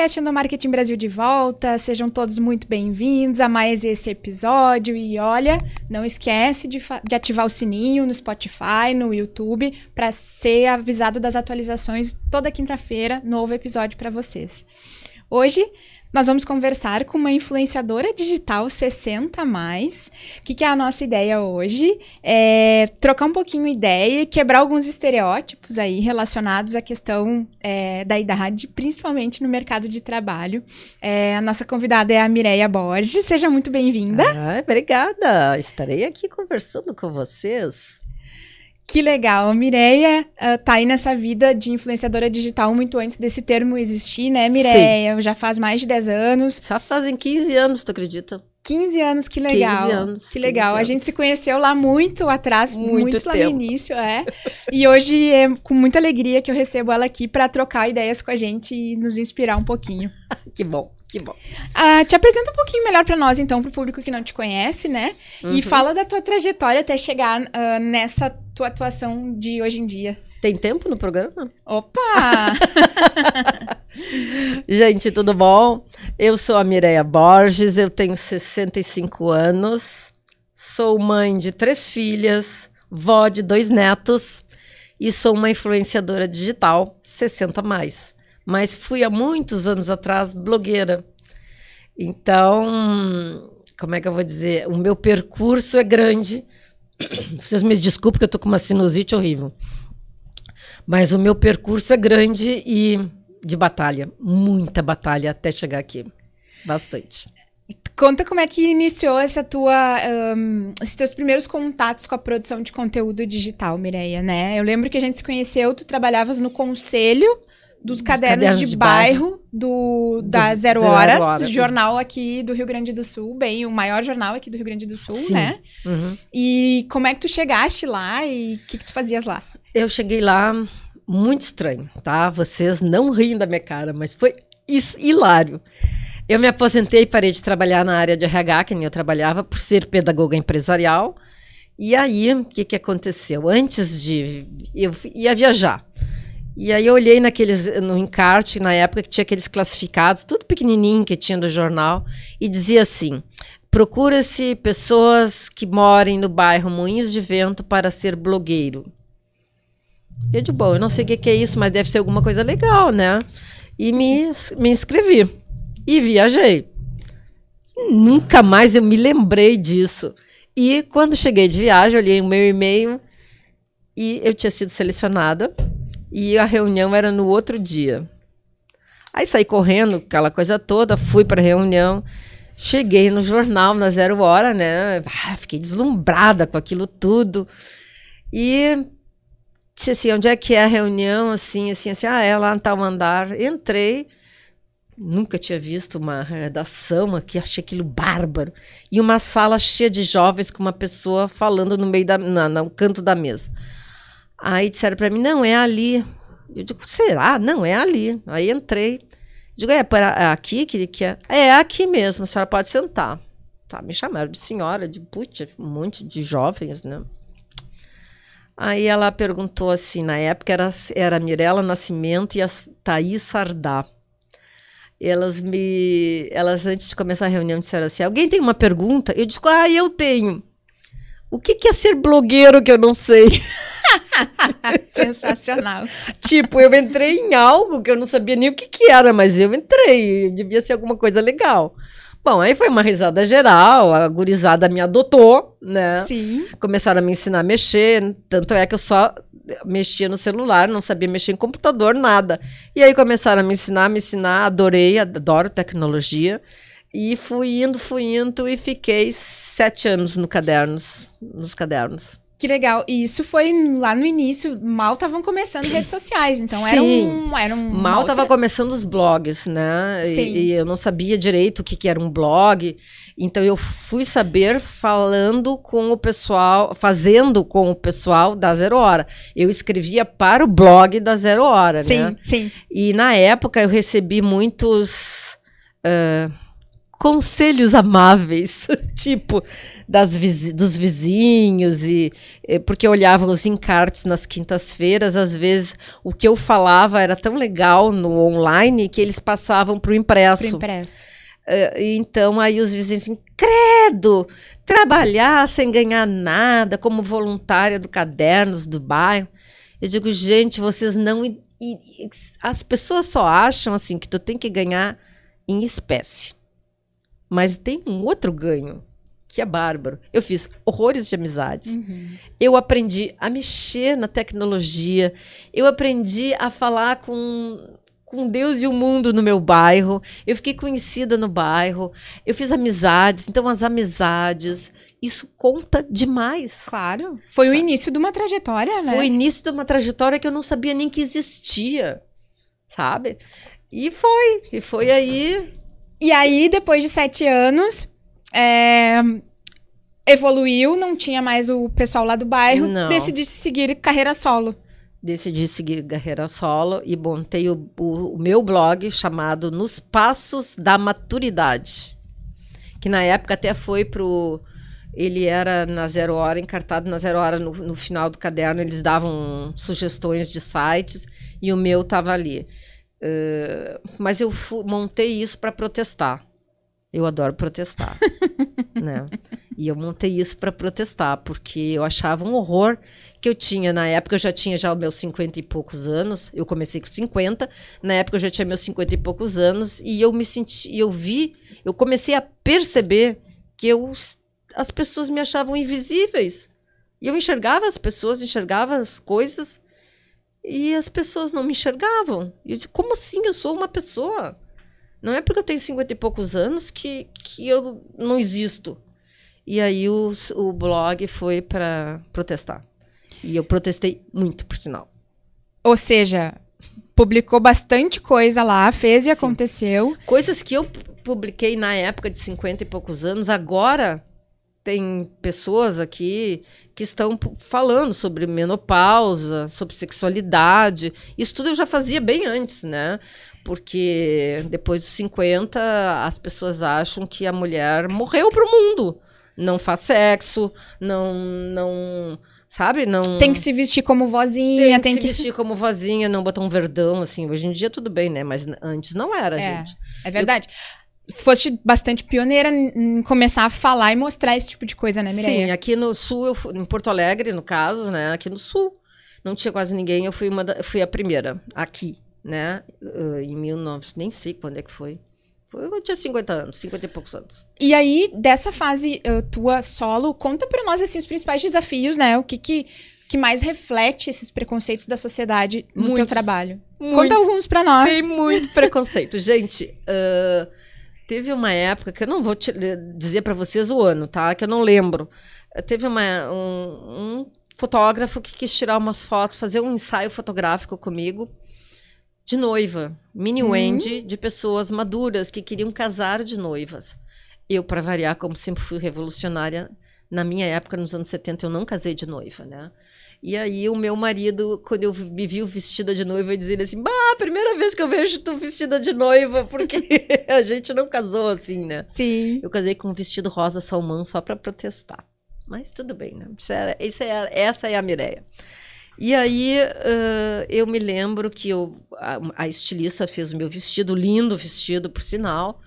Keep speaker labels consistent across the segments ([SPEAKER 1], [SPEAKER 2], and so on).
[SPEAKER 1] podcast no Marketing Brasil de volta. Sejam todos muito bem-vindos a mais esse episódio. E olha, não esquece de, de ativar o sininho no Spotify, no YouTube, para ser avisado das atualizações toda quinta-feira, novo episódio para vocês. Hoje nós vamos conversar com uma influenciadora digital 60 mais. O que, que, é a nossa ideia hoje? É trocar um pouquinho ideia e quebrar alguns estereótipos aí relacionados à questão é, da idade, principalmente no mercado de trabalho. É, a nossa convidada é a Mireia Borges. Seja muito bem-vinda. Ah, obrigada.
[SPEAKER 2] Estarei aqui conversando com vocês.
[SPEAKER 1] Que legal, a Mireia uh, tá aí nessa vida de influenciadora digital muito antes desse termo existir, né, Mireia? Já faz mais de 10 anos. Já fazem 15 anos, tu acredita? 15 anos, que legal. 15 anos. Que legal. Anos. A gente se conheceu lá muito atrás, muito, muito lá no início, é. e hoje é com muita alegria que eu recebo ela aqui para trocar ideias com a gente e nos inspirar um pouquinho. que bom. Que bom. Ah, te apresenta um pouquinho melhor para nós, então, para o público que não te conhece, né? Uhum. E fala da tua trajetória até chegar uh, nessa tua atuação de hoje em dia. Tem tempo no programa? Opa!
[SPEAKER 2] Gente, tudo bom? Eu sou a Mireia Borges, eu tenho 65 anos, sou mãe de três filhas, vó de dois netos e sou uma influenciadora digital 60 mais mas fui há muitos anos atrás blogueira. Então, como é que eu vou dizer? O meu percurso é grande. Vocês me desculpem que eu tô com uma sinusite horrível. Mas o meu percurso é grande e de batalha, muita batalha até chegar aqui. Bastante.
[SPEAKER 1] Conta como é que iniciou essa tua, um, esses teus primeiros contatos com a produção de conteúdo digital, Mireia, né? Eu lembro que a gente se conheceu, tu trabalhavas no conselho dos cadernos, cadernos de, de, bairro, do, da do, Zero, Hora, do jornal aqui do Rio Grande do Sul, bem, o maior jornal aqui do Rio Grande do Sul, Sim. né? Uhum. E como é que tu chegaste lá e o que, que tu fazias lá? Eu cheguei
[SPEAKER 2] lá muito estranho, tá? Vocês não riem da minha cara, mas foi hilário. Eu me aposentei e parei de trabalhar na área de RH, que nem eu trabalhava, por ser pedagoga empresarial. E aí, o que, que aconteceu? Antes de. Eu ia viajar. E aí eu olhei naqueles, no encarte, na época que tinha aqueles classificados, tudo pequenininho que tinha do jornal, e dizia assim: procura-se pessoas que morem no bairro Moinhos de Vento para ser blogueiro. Eu de bom, eu não sei o que é isso, mas deve ser alguma coisa legal, né? E me, me inscrevi e viajei. Nunca mais eu me lembrei disso. E quando cheguei de viagem, olhei o meu e-mail e eu tinha sido selecionada e a reunião era no outro dia. Aí saí correndo, aquela coisa toda, fui para a reunião, cheguei no jornal na zero hora, né? Ah, fiquei deslumbrada com aquilo tudo. E disse assim, onde é que é a reunião? Assim, assim, assim, ah, é lá no tal andar. Entrei, nunca tinha visto uma redação aqui, achei aquilo bárbaro. E uma sala cheia de jovens com uma pessoa falando no meio da, no canto da mesa. Aí disseram para mim, não, é ali. Eu digo, será? Não, é ali. Aí entrei. Digo, é, para, é aqui que ele quer? É, é aqui mesmo, a senhora pode sentar. Tá, me chamaram de senhora, de putz, um monte de jovens, né? Aí ela perguntou assim, na época era, era Mirella Nascimento e a Thaís Sardá. Elas me. Elas, antes de começar a reunião, disseram assim: alguém tem uma pergunta? Eu disse, ah, eu tenho. O que, que é ser blogueiro que eu não sei? Sensacional. tipo, eu entrei em algo que eu não sabia nem o que, que era, mas eu entrei, devia ser alguma coisa legal. Bom, aí foi uma risada geral, a gurizada me adotou, né? Sim. Começaram a me ensinar a mexer, tanto é que eu só mexia no celular, não sabia mexer em computador, nada. E aí começaram a me ensinar, me ensinar, adorei, adoro tecnologia. E fui indo, fui indo e fiquei sete anos no cadernos, nos cadernos.
[SPEAKER 1] Que legal. E isso foi lá no início, mal estavam começando redes sociais, então Sim. era um, era um mal, mal
[SPEAKER 2] tava começando os blogs, né? Sim. E, e eu não sabia direito o que, que era um blog. Então eu fui saber falando com o pessoal, fazendo com o pessoal da Zero Hora. Eu escrevia para o blog da Zero Hora, sim, né? Sim, sim. E na época eu recebi muitos uh, conselhos amáveis, tipo das dos vizinhos e eh, porque olhavam os encartes nas quintas-feiras, às vezes o que eu falava era tão legal no online que eles passavam para o impresso. Pro impresso. Eh, então aí os vizinhos assim, credo, trabalhar sem ganhar nada, como voluntária do Cadernos do bairro. Eu digo, gente, vocês não e as pessoas só acham assim que tu tem que ganhar em espécie. Mas tem um outro ganho que é bárbaro. Eu fiz horrores de amizades. Uhum. Eu aprendi a mexer na tecnologia. Eu aprendi a falar com com Deus e o mundo no meu bairro. Eu fiquei conhecida no bairro. Eu fiz amizades, então as amizades isso conta demais. Claro. Foi Sabe? o início de uma trajetória, né? Foi o início de uma trajetória que eu não sabia nem que existia. Sabe? E foi, e foi aí
[SPEAKER 1] e aí, depois de sete anos, é, evoluiu, não tinha mais o pessoal lá do bairro, não. decidi seguir carreira solo. Decidi
[SPEAKER 2] seguir carreira solo e montei o, o, o meu blog chamado Nos Passos da Maturidade, que na época até foi pro ele era na zero hora, encartado na zero hora no, no, final do caderno, eles davam sugestões de sites e o meu estava ali mas eu montei isso para protestar. Eu adoro protestar, né? E eu montei isso para protestar, porque eu achava um horror que eu tinha. Na época eu já tinha já meus 50 e poucos anos. Eu comecei com 50. Na época eu já tinha meus 50 e poucos anos. E eu me senti, eu vi, eu comecei a perceber que eu, as pessoas me achavam invisíveis. E eu enxergava as pessoas, enxergava as coisas, e as pessoas não me enxergavam. E eu disse, como assim? Eu sou uma pessoa. Não é porque eu tenho cinquenta e poucos anos que, que eu não existo. E aí o,
[SPEAKER 1] o blog foi para protestar. E eu protestei muito, por sinal. Ou seja, publicou bastante coisa lá, fez e Sim. aconteceu. Coisas
[SPEAKER 2] que eu publiquei na época de 50 e poucos anos, agora tem pessoas aqui que estão falando sobre menopausa, sobre sexualidade. Isso tudo eu já fazia bem antes, né? Porque depois dos 50, as pessoas acham que a mulher morreu para o mundo. Não faz sexo, não, não, sabe? Não Tem que se
[SPEAKER 1] vestir como vozinha, tem, tem que se que... vestir como vozinha, não botar um verdão assim. Hoje em dia tudo bem, né? Mas antes não era, é, gente. É verdade. Eu foste bastante pioneira em começar a falar e mostrar esse tipo de coisa, né, Mireia? Sim,
[SPEAKER 2] aqui no Sul, eu fui, em Porto Alegre, no caso, né? Aqui no Sul não tinha quase ninguém, eu fui, uma da, fui a primeira aqui, né? Uh, em 19... nem sei quando é que foi.
[SPEAKER 1] foi. Eu tinha 50 anos, 50 e poucos anos. E aí, dessa fase uh, tua solo, conta pra nós, assim, os principais desafios, né? O que que que mais reflete esses preconceitos da sociedade no muitos, teu trabalho? Muitos. Conta
[SPEAKER 2] alguns para nós. Tem muito preconceito. Gente, uh, Teve uma época que eu não vou eh, dizer para vocês o ano, tá? Que eu não lembro. Teve uma, um, um fotógrafo que quis tirar umas fotos, fazer um ensaio fotográfico comigo de noiva, mini hum. Wendy, de pessoas maduras que queriam casar de noivas. Eu, para variar, como sempre fui revolucionária, na minha época, nos anos 70, eu não casei de noiva, né? E aí o meu marido, quando eu me viu vestida de noiva, dizia assim: Bah, primeira vez que eu vejo tu vestida de noiva, porque a gente não casou assim, né? Sim. Eu casei com um vestido rosa salmão só para protestar. Mas tudo bem, né? Isso era, isso era, essa é a Mireia. E aí uh, eu me lembro que eu, a, a estilista fez o meu vestido, lindo vestido, por sinal.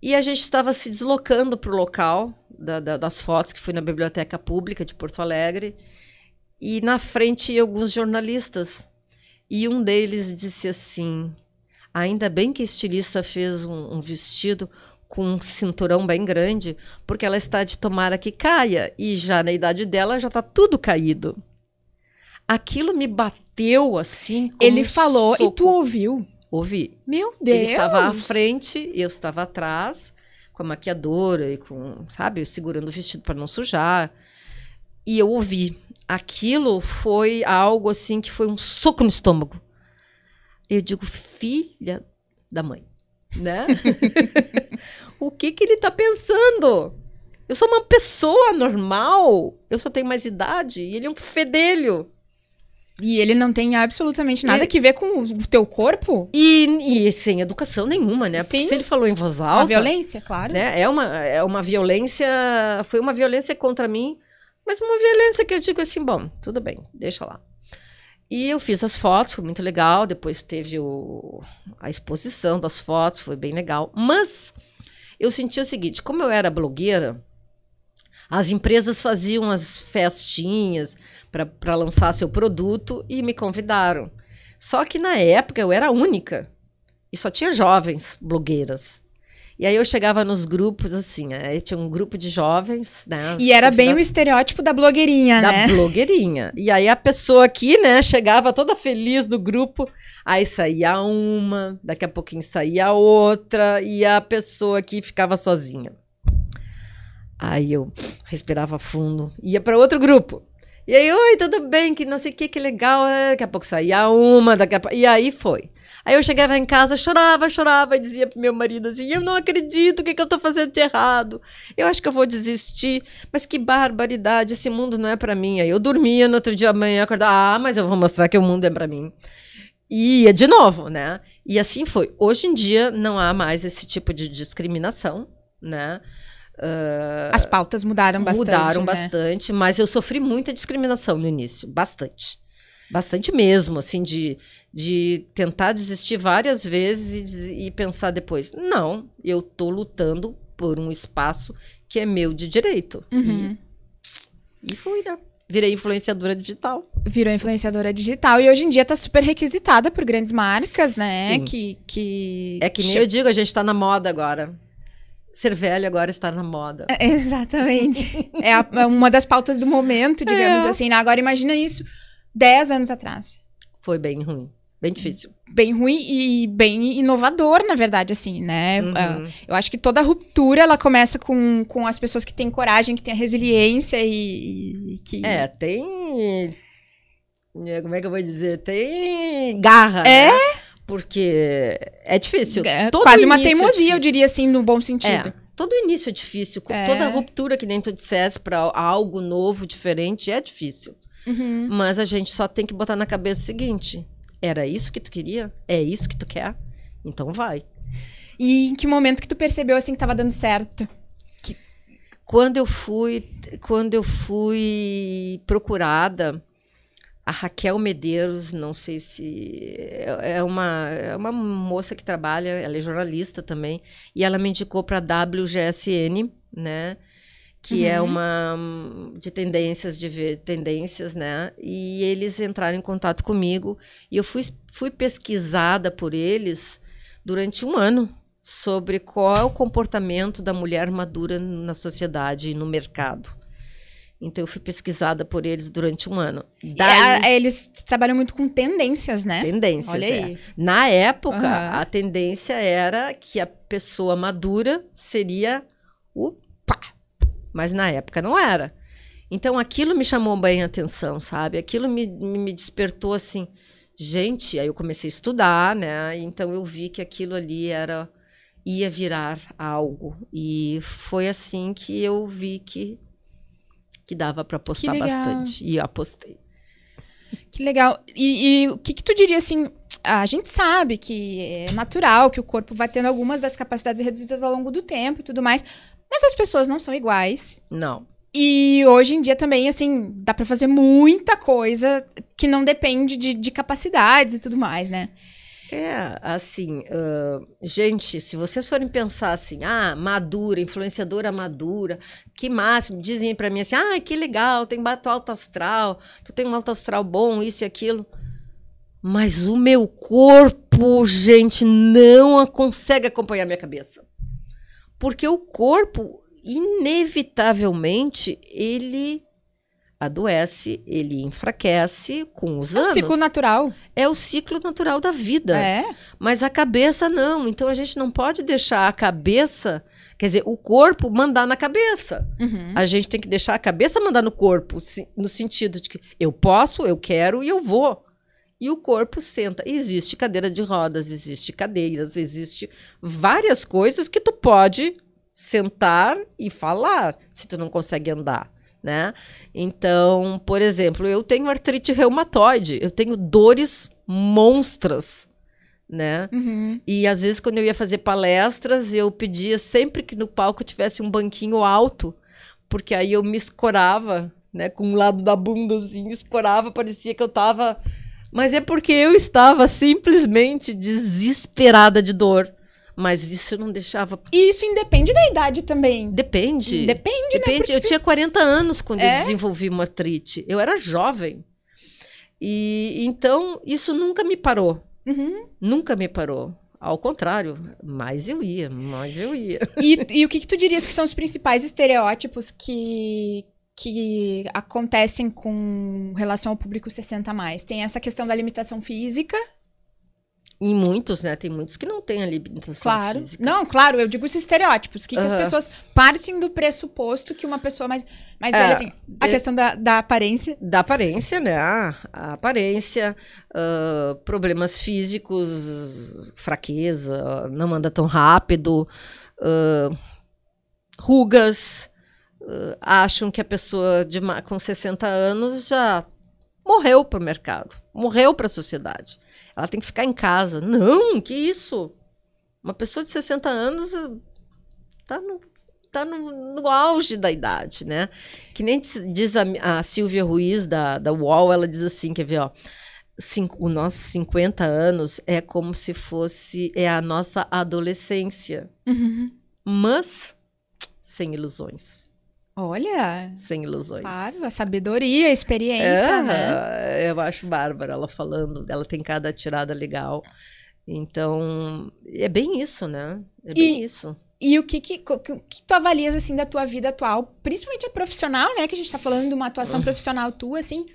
[SPEAKER 2] E a gente estava se deslocando para o local da, da, das fotos, que foi na biblioteca pública de Porto Alegre e na frente alguns jornalistas. E um deles disse assim: ainda bem que a estilista fez um, um vestido com um cinturão bem grande, porque ela está de tomara que caia, e já na idade dela já está tudo caído. Aquilo me bateu assim. Ele um falou soco. e tu ouviu? Ouvi.
[SPEAKER 1] Meu Deus! Ele estava à frente,
[SPEAKER 2] eu estava atrás, com a maquiadora e com, sabe, segurando o vestido para não sujar. E eu ouvi aquilo foi algo assim que foi um soco no estômago. Eu digo, filha da mãe, né? o que que ele está pensando? Eu sou uma pessoa normal, eu só tenho mais idade e ele é um fedelho. E ele não tem absolutamente
[SPEAKER 1] nada e... que ver com o teu corpo? E,
[SPEAKER 2] e sem educação nenhuma, né? Porque Sim. se ele falou em voz alta. Uma violência,
[SPEAKER 1] claro. Né? É,
[SPEAKER 2] uma, é uma violência. Foi uma violência contra mim mas uma violência que eu digo assim, bom, tudo bem, deixa lá. E eu fiz as fotos, foi muito legal. Depois teve o, a exposição das fotos, foi bem legal. Mas eu senti o seguinte: como eu era blogueira, as empresas faziam as festinhas para lançar seu produto e me convidaram. Só que na época eu era única e só tinha jovens blogueiras. E aí eu chegava nos grupos, assim, aí tinha um grupo de jovens, né? E era bem da... o estereótipo da blogueirinha, da né? Da blogueirinha. E aí a pessoa aqui, né, chegava toda feliz do grupo, aí saía uma, daqui a pouquinho saía outra, e a pessoa aqui ficava sozinha. Aí eu respirava fundo, ia para outro grupo. E aí, oi, tudo bem? Que não sei o que, que legal. É. Daqui a pouco saía uma, daqui a... E aí foi. Aí eu chegava em casa, chorava, chorava, e dizia pro meu marido assim: Eu não acredito, o que, que eu tô fazendo de errado? Eu acho que eu vou desistir, mas que barbaridade, esse mundo não é para mim. Aí eu dormia no outro dia amanhã, acordava, ah, mas eu vou mostrar que o mundo é para mim. E ia de novo, né? E assim foi. Hoje em dia não há mais esse tipo de discriminação, né? Uh, As pautas mudaram bastante. Mudaram né? bastante, mas eu sofri muita discriminação no início, bastante. Bastante mesmo, assim, de, de tentar desistir várias vezes e, e pensar depois, não, eu tô lutando por um espaço que é meu de direito. Uhum. E, e fui, né? Virei influenciadora digital.
[SPEAKER 1] Virou influenciadora digital e hoje em dia tá super requisitada por grandes marcas, né? Que, que. É que nem eu
[SPEAKER 2] digo, a gente tá na moda agora. Ser velho agora está na moda. É,
[SPEAKER 1] exatamente. é, a, é, uma das pautas do momento, digamos é. assim. Né? Agora imagina isso 10 anos atrás. Foi bem ruim. Bem difícil. Bem ruim e bem inovador, na verdade, assim, né? Uhum. Ah, eu acho que toda ruptura, ela começa com, com as pessoas que têm coragem, que têm resiliência e, e que... É, tem...
[SPEAKER 2] Né, como é que eu vou dizer? Tem garra, É? Né? Porque é difícil. É, Todo quase uma é teimosia,
[SPEAKER 1] é eu diria assim, no bom sentido. É todo início é difícil, é. toda
[SPEAKER 2] ruptura que dentro de SES para algo novo, diferente, é difícil. Uhum. Mas a gente só tem que botar na cabeça o seguinte: era isso que tu queria? É isso que tu quer? Então vai. E em que momento que tu percebeu
[SPEAKER 1] assim que tava dando certo? Que...
[SPEAKER 2] Quando eu fui, quando eu fui procurada, a Raquel Medeiros, não sei se é, é uma é uma moça que trabalha, ela é jornalista também, e ela me indicou para a WGSN, né? que é uhum. é uma de tendências, de ver tendências, né? E eles entraram em contato comigo e eu fui, fui pesquisada por eles durante um ano sobre qual é o comportamento da mulher madura na sociedade e no mercado. Então eu fui pesquisada por eles durante um ano. Daí...
[SPEAKER 1] É, eles trabalham muito com tendências, né? Tendências. Olha é. aí.
[SPEAKER 2] Na época, uhum. a tendência era que a pessoa madura seria o mas na época não era. Então aquilo me chamou bem a atenção, sabe? Aquilo me, me despertou assim, gente, aí eu comecei a estudar, né? Então eu vi que aquilo ali era ia virar algo e foi assim que eu vi que que dava para apostar bastante e apostei.
[SPEAKER 1] Que legal. E, e o que, que tu diria assim? A gente sabe que é natural que o corpo vai tendo algumas das capacidades reduzidas ao longo do tempo e tudo mais, mas as pessoas não são iguais. Não. E hoje em dia também, assim, dá para fazer muita coisa que não depende de, de, capacidades e tudo mais, né?
[SPEAKER 2] É, assim, uh, gente, se vocês forem pensar assim, ah, madura, influenciadora madura, que máximo, dizem para mim assim, ah, que legal, tem bato alto astral, tu tem um alto astral bom, isso e aquilo. Mas o meu corpo, gente, não consegue acompanhar a minha cabeça. Porque o corpo, inevitavelmente, ele adoece, ele enfraquece com os é anos. É o ciclo natural. É o ciclo natural da vida. É. Mas a cabeça não. Então a gente não pode deixar a cabeça, quer dizer, o corpo mandar na cabeça. Uhum. A gente tem que deixar a cabeça mandar no corpo, no sentido de que eu posso, eu quero e eu vou e o corpo senta. Existe cadeira de rodas, existe cadeiras, existe várias coisas que tu pode sentar e falar se tu não consegue andar. Né? Então, por exemplo, eu tenho artrite reumatoide, eu tenho dores monstras, né? Uhum. E às vezes quando eu ia fazer palestras, eu pedia sempre que no palco tivesse um banquinho alto, porque aí eu me escorava, né, com um lado da bunda assim, escorava, parecia que eu tava mas é porque eu estava simplesmente desesperada de dor. Mas isso não deixava. E isso independe da idade também. Depende. Né? Depende, Depende. né? Porque... Eu tinha 40 anos quando é? eu desenvolvi uma artrite. Eu era jovem. E então isso nunca me parou. Uhum. Nunca me parou. Ao contrário, mais eu ia, mais eu ia.
[SPEAKER 1] E, e o que, que, tu dirias que são os principais estereótipos que, que acontecem com relação ao público 60 mais. Tem essa questão da limitação física. E muitos, né? Tem muitos que não têm a limitação claro. física. Não, claro, eu digo os estereótipos, que, uh -huh. que as pessoas partem do pressuposto que uma pessoa mais, mais é, velha tem. A de... É. questão
[SPEAKER 2] da, da aparência. Da aparência, né? A aparência, uh, problemas físicos, fraqueza, não anda tão rápido, uh, rugas uh, acham que a pessoa de, com 60 anos já morreu para o mercado, morreu para a sociedade. Ela tem que ficar em casa. Não, que isso? Uma pessoa de 60 anos está eh, no, tá no, no, auge da idade, né? Que nem diz a, a Silvia Ruiz da, da UOL, ela diz assim, quer ver, ó, cinco, o nosso 50 anos é como se fosse é a nossa adolescência, uhum. mas sem ilusões.
[SPEAKER 1] Olha!
[SPEAKER 2] Sem ilusões. Claro,
[SPEAKER 1] a sabedoria, a experiência, é,
[SPEAKER 2] né? Eu acho bárbara ela falando, ela tem cada tirada legal. Então, é bem isso, né? É bem e, isso.
[SPEAKER 1] E o que, que, que, tu avalias, assim, da tua vida atual? Principalmente a profissional, né? Que a gente tá falando de uma atuação profissional tua, assim.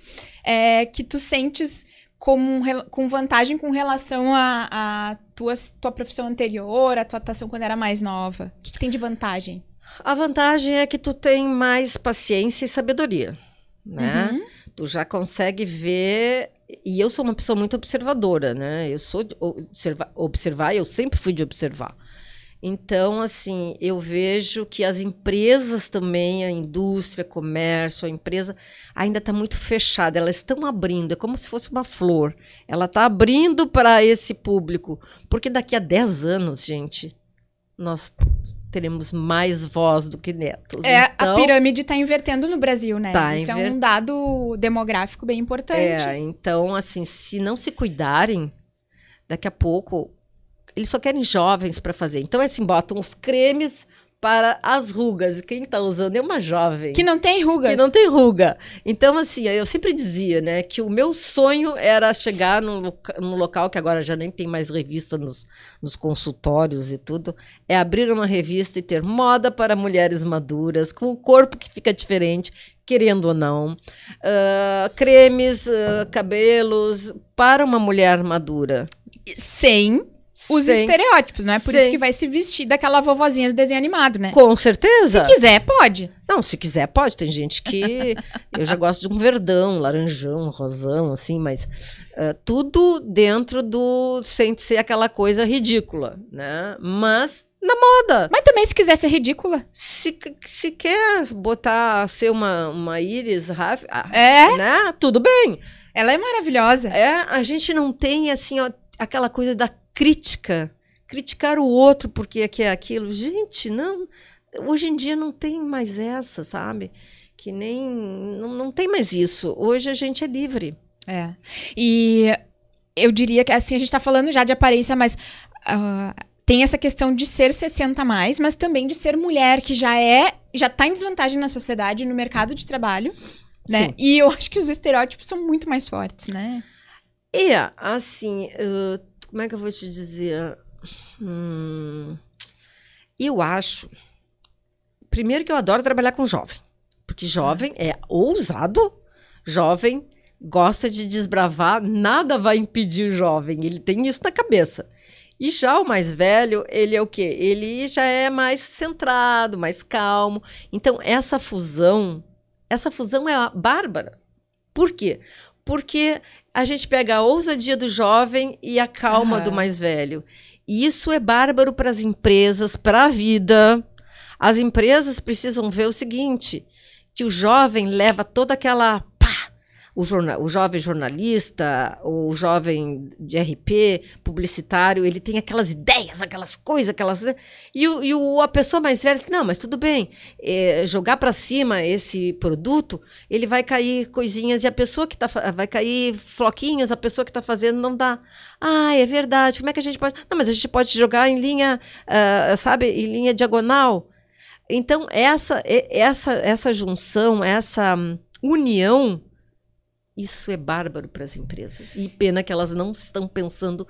[SPEAKER 1] É, que tu sentes como, com vantagem com relação à tua, tua profissão anterior, a tua atuação quando era mais nova. O que, que tem de vantagem? A vantagem é que tu tem mais paciência e
[SPEAKER 2] sabedoria, né? Uhum. Tu já consegue ver. E eu sou uma pessoa muito observadora, né? Eu sou de observa... observar, eu sempre fui de observar. Então, assim, eu vejo que as empresas também, a indústria, comércio, a empresa, ainda está muito fechada. Elas estão abrindo, é como se fosse uma flor. Ela está abrindo para esse público. Porque daqui a 10 anos, gente, nós teremos mais voz do que netos. É, então, a pirâmide
[SPEAKER 1] está invertendo no Brasil, né? Tá Isso é um dado demográfico bem importante. É,
[SPEAKER 2] então, assim, se não se cuidarem, daqui a pouco eles só querem jovens para fazer. Então, é assim, botam os cremes, para as rugas. Quem está usando é uma jovem. Que não tem rugas. Que não tem ruga. Então, assim, eu sempre dizia, né, que o meu sonho era chegar num, num local que agora já nem tem mais revista nos, nos consultórios e tudo, é abrir uma revista e ter moda para mulheres maduras, com o um corpo que fica diferente, querendo ou não, uh, cremes, uh, cabelos, para uma mulher madura.
[SPEAKER 1] Sem os Sim. estereótipos, não é? Por Sim. isso que vai se vestir daquela vovozinha do desenho animado, né? Com
[SPEAKER 2] certeza. Se quiser, pode. Não, se quiser, pode. Tem gente que. eu já gosto de um verdão, laranjão, rosão, assim, mas uh, tudo dentro do. sem ser aquela coisa ridícula, né? Mas na moda. Mas também se quiser ser ridícula. Se, se quer botar ser uma, uma íris, rápida. Ah, é. né? Tudo bem. Ela é maravilhosa. É, a gente não tem assim, ó, aquela coisa da crítica, criticar o outro porque é que é aquilo. Gente, não, hoje em dia não tem mais essa, sabe? Que nem não, não tem mais isso. Hoje a gente é livre.
[SPEAKER 1] É. E eu diria que assim a gente está falando já de aparência, mas uh, tem essa questão de ser 60 mais, mas também de ser mulher que já é já está em desvantagem na sociedade, no mercado de trabalho, né? Sim. E eu acho que os estereótipos são muito mais fortes, né?
[SPEAKER 2] É, assim, uh, como é que eu vou te dizer? Hum, eu acho. Primeiro, que eu adoro trabalhar com jovem. Porque jovem é ousado, jovem gosta de desbravar, nada vai impedir o jovem. Ele tem isso na cabeça. E já o mais velho, ele é o quê? Ele já é mais centrado, mais calmo. Então, essa fusão, essa fusão é bárbara. Por quê? Porque a gente pega a ousadia do jovem e a calma uhum. do mais velho. E isso é bárbaro para as empresas, para a vida. As empresas precisam ver o seguinte: que o jovem leva toda aquela o, jornal, o jovem jornalista, o jovem de RP, publicitário, ele tem aquelas ideias, aquelas coisas, aquelas. E, e o, a pessoa mais velha diz: não, mas tudo bem, é, jogar para cima esse produto, ele vai cair coisinhas e a pessoa que está Vai cair floquinhas, a pessoa que está fazendo não dá. Ah, é verdade, como é que a gente pode. Não, mas a gente pode jogar em linha, uh, sabe, em linha diagonal. Então, essa, essa, essa junção, essa união isso é bárbaro para as empresas. E pena que elas não estão pensando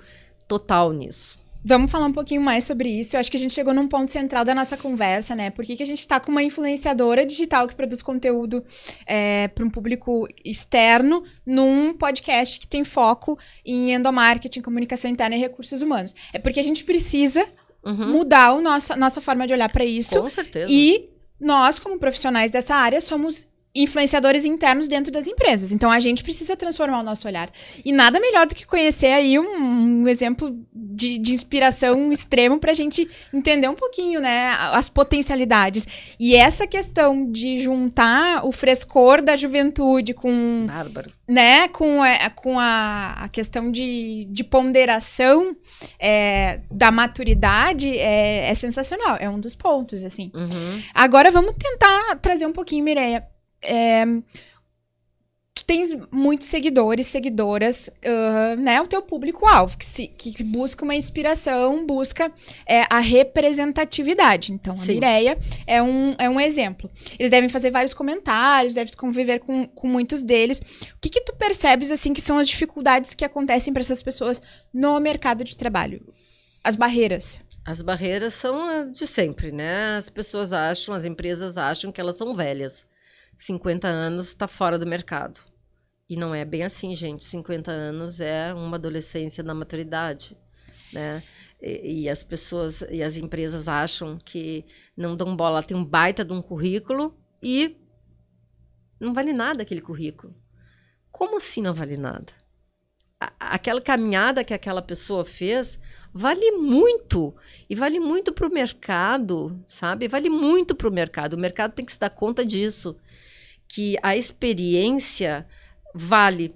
[SPEAKER 2] total nisso.
[SPEAKER 1] Vamos falar um pouquinho mais sobre isso. Eu acho que a gente chegou num ponto central da nossa conversa, né? Por que, que a gente está com uma influenciadora digital que produz conteúdo é, eh, para um público externo num podcast que tem foco em endomarketing, comunicação interna e recursos humanos? É porque a gente precisa uhum. mudar a nossa, nossa forma de olhar para isso. Com certeza. E nós, como profissionais dessa área, somos influenciadores internos dentro das empresas. Então a gente precisa transformar o nosso olhar. E nada melhor do que conhecer aí um, um exemplo de, de, inspiração extremo para a gente entender um pouquinho, né, as potencialidades. E essa questão de juntar o frescor da juventude com, Bárbaro. né, com, a, é, com a, a questão de, de ponderação é, da maturidade é, é, sensacional. É um dos pontos, assim. Uhum. Agora vamos tentar trazer um pouquinho, Mireia é, tu tens muitos seguidores, seguidoras, uh, né? O teu público-alvo, que, se, que busca uma inspiração, busca é, a representatividade. Então, a Mireia é um, é um exemplo. Eles devem fazer vários comentários, devem conviver com, com muitos deles. O que, que tu percebes, assim, que são as dificuldades que acontecem para essas pessoas no mercado de trabalho? As barreiras.
[SPEAKER 2] As barreiras são de sempre, né? As pessoas acham, as empresas acham que elas são velhas 50 anos está fora do mercado. E não é bem assim, gente. 50 anos é uma adolescência na maturidade, né? E, e as pessoas e as empresas acham que não dão bola. Tem um baita de um currículo e não vale nada aquele currículo. Como assim não vale nada? aquela caminhada que aquela pessoa fez vale muito e vale muito para o mercado, sabe? Vale muito para o mercado. O mercado tem que se dar conta disso que a experiência vale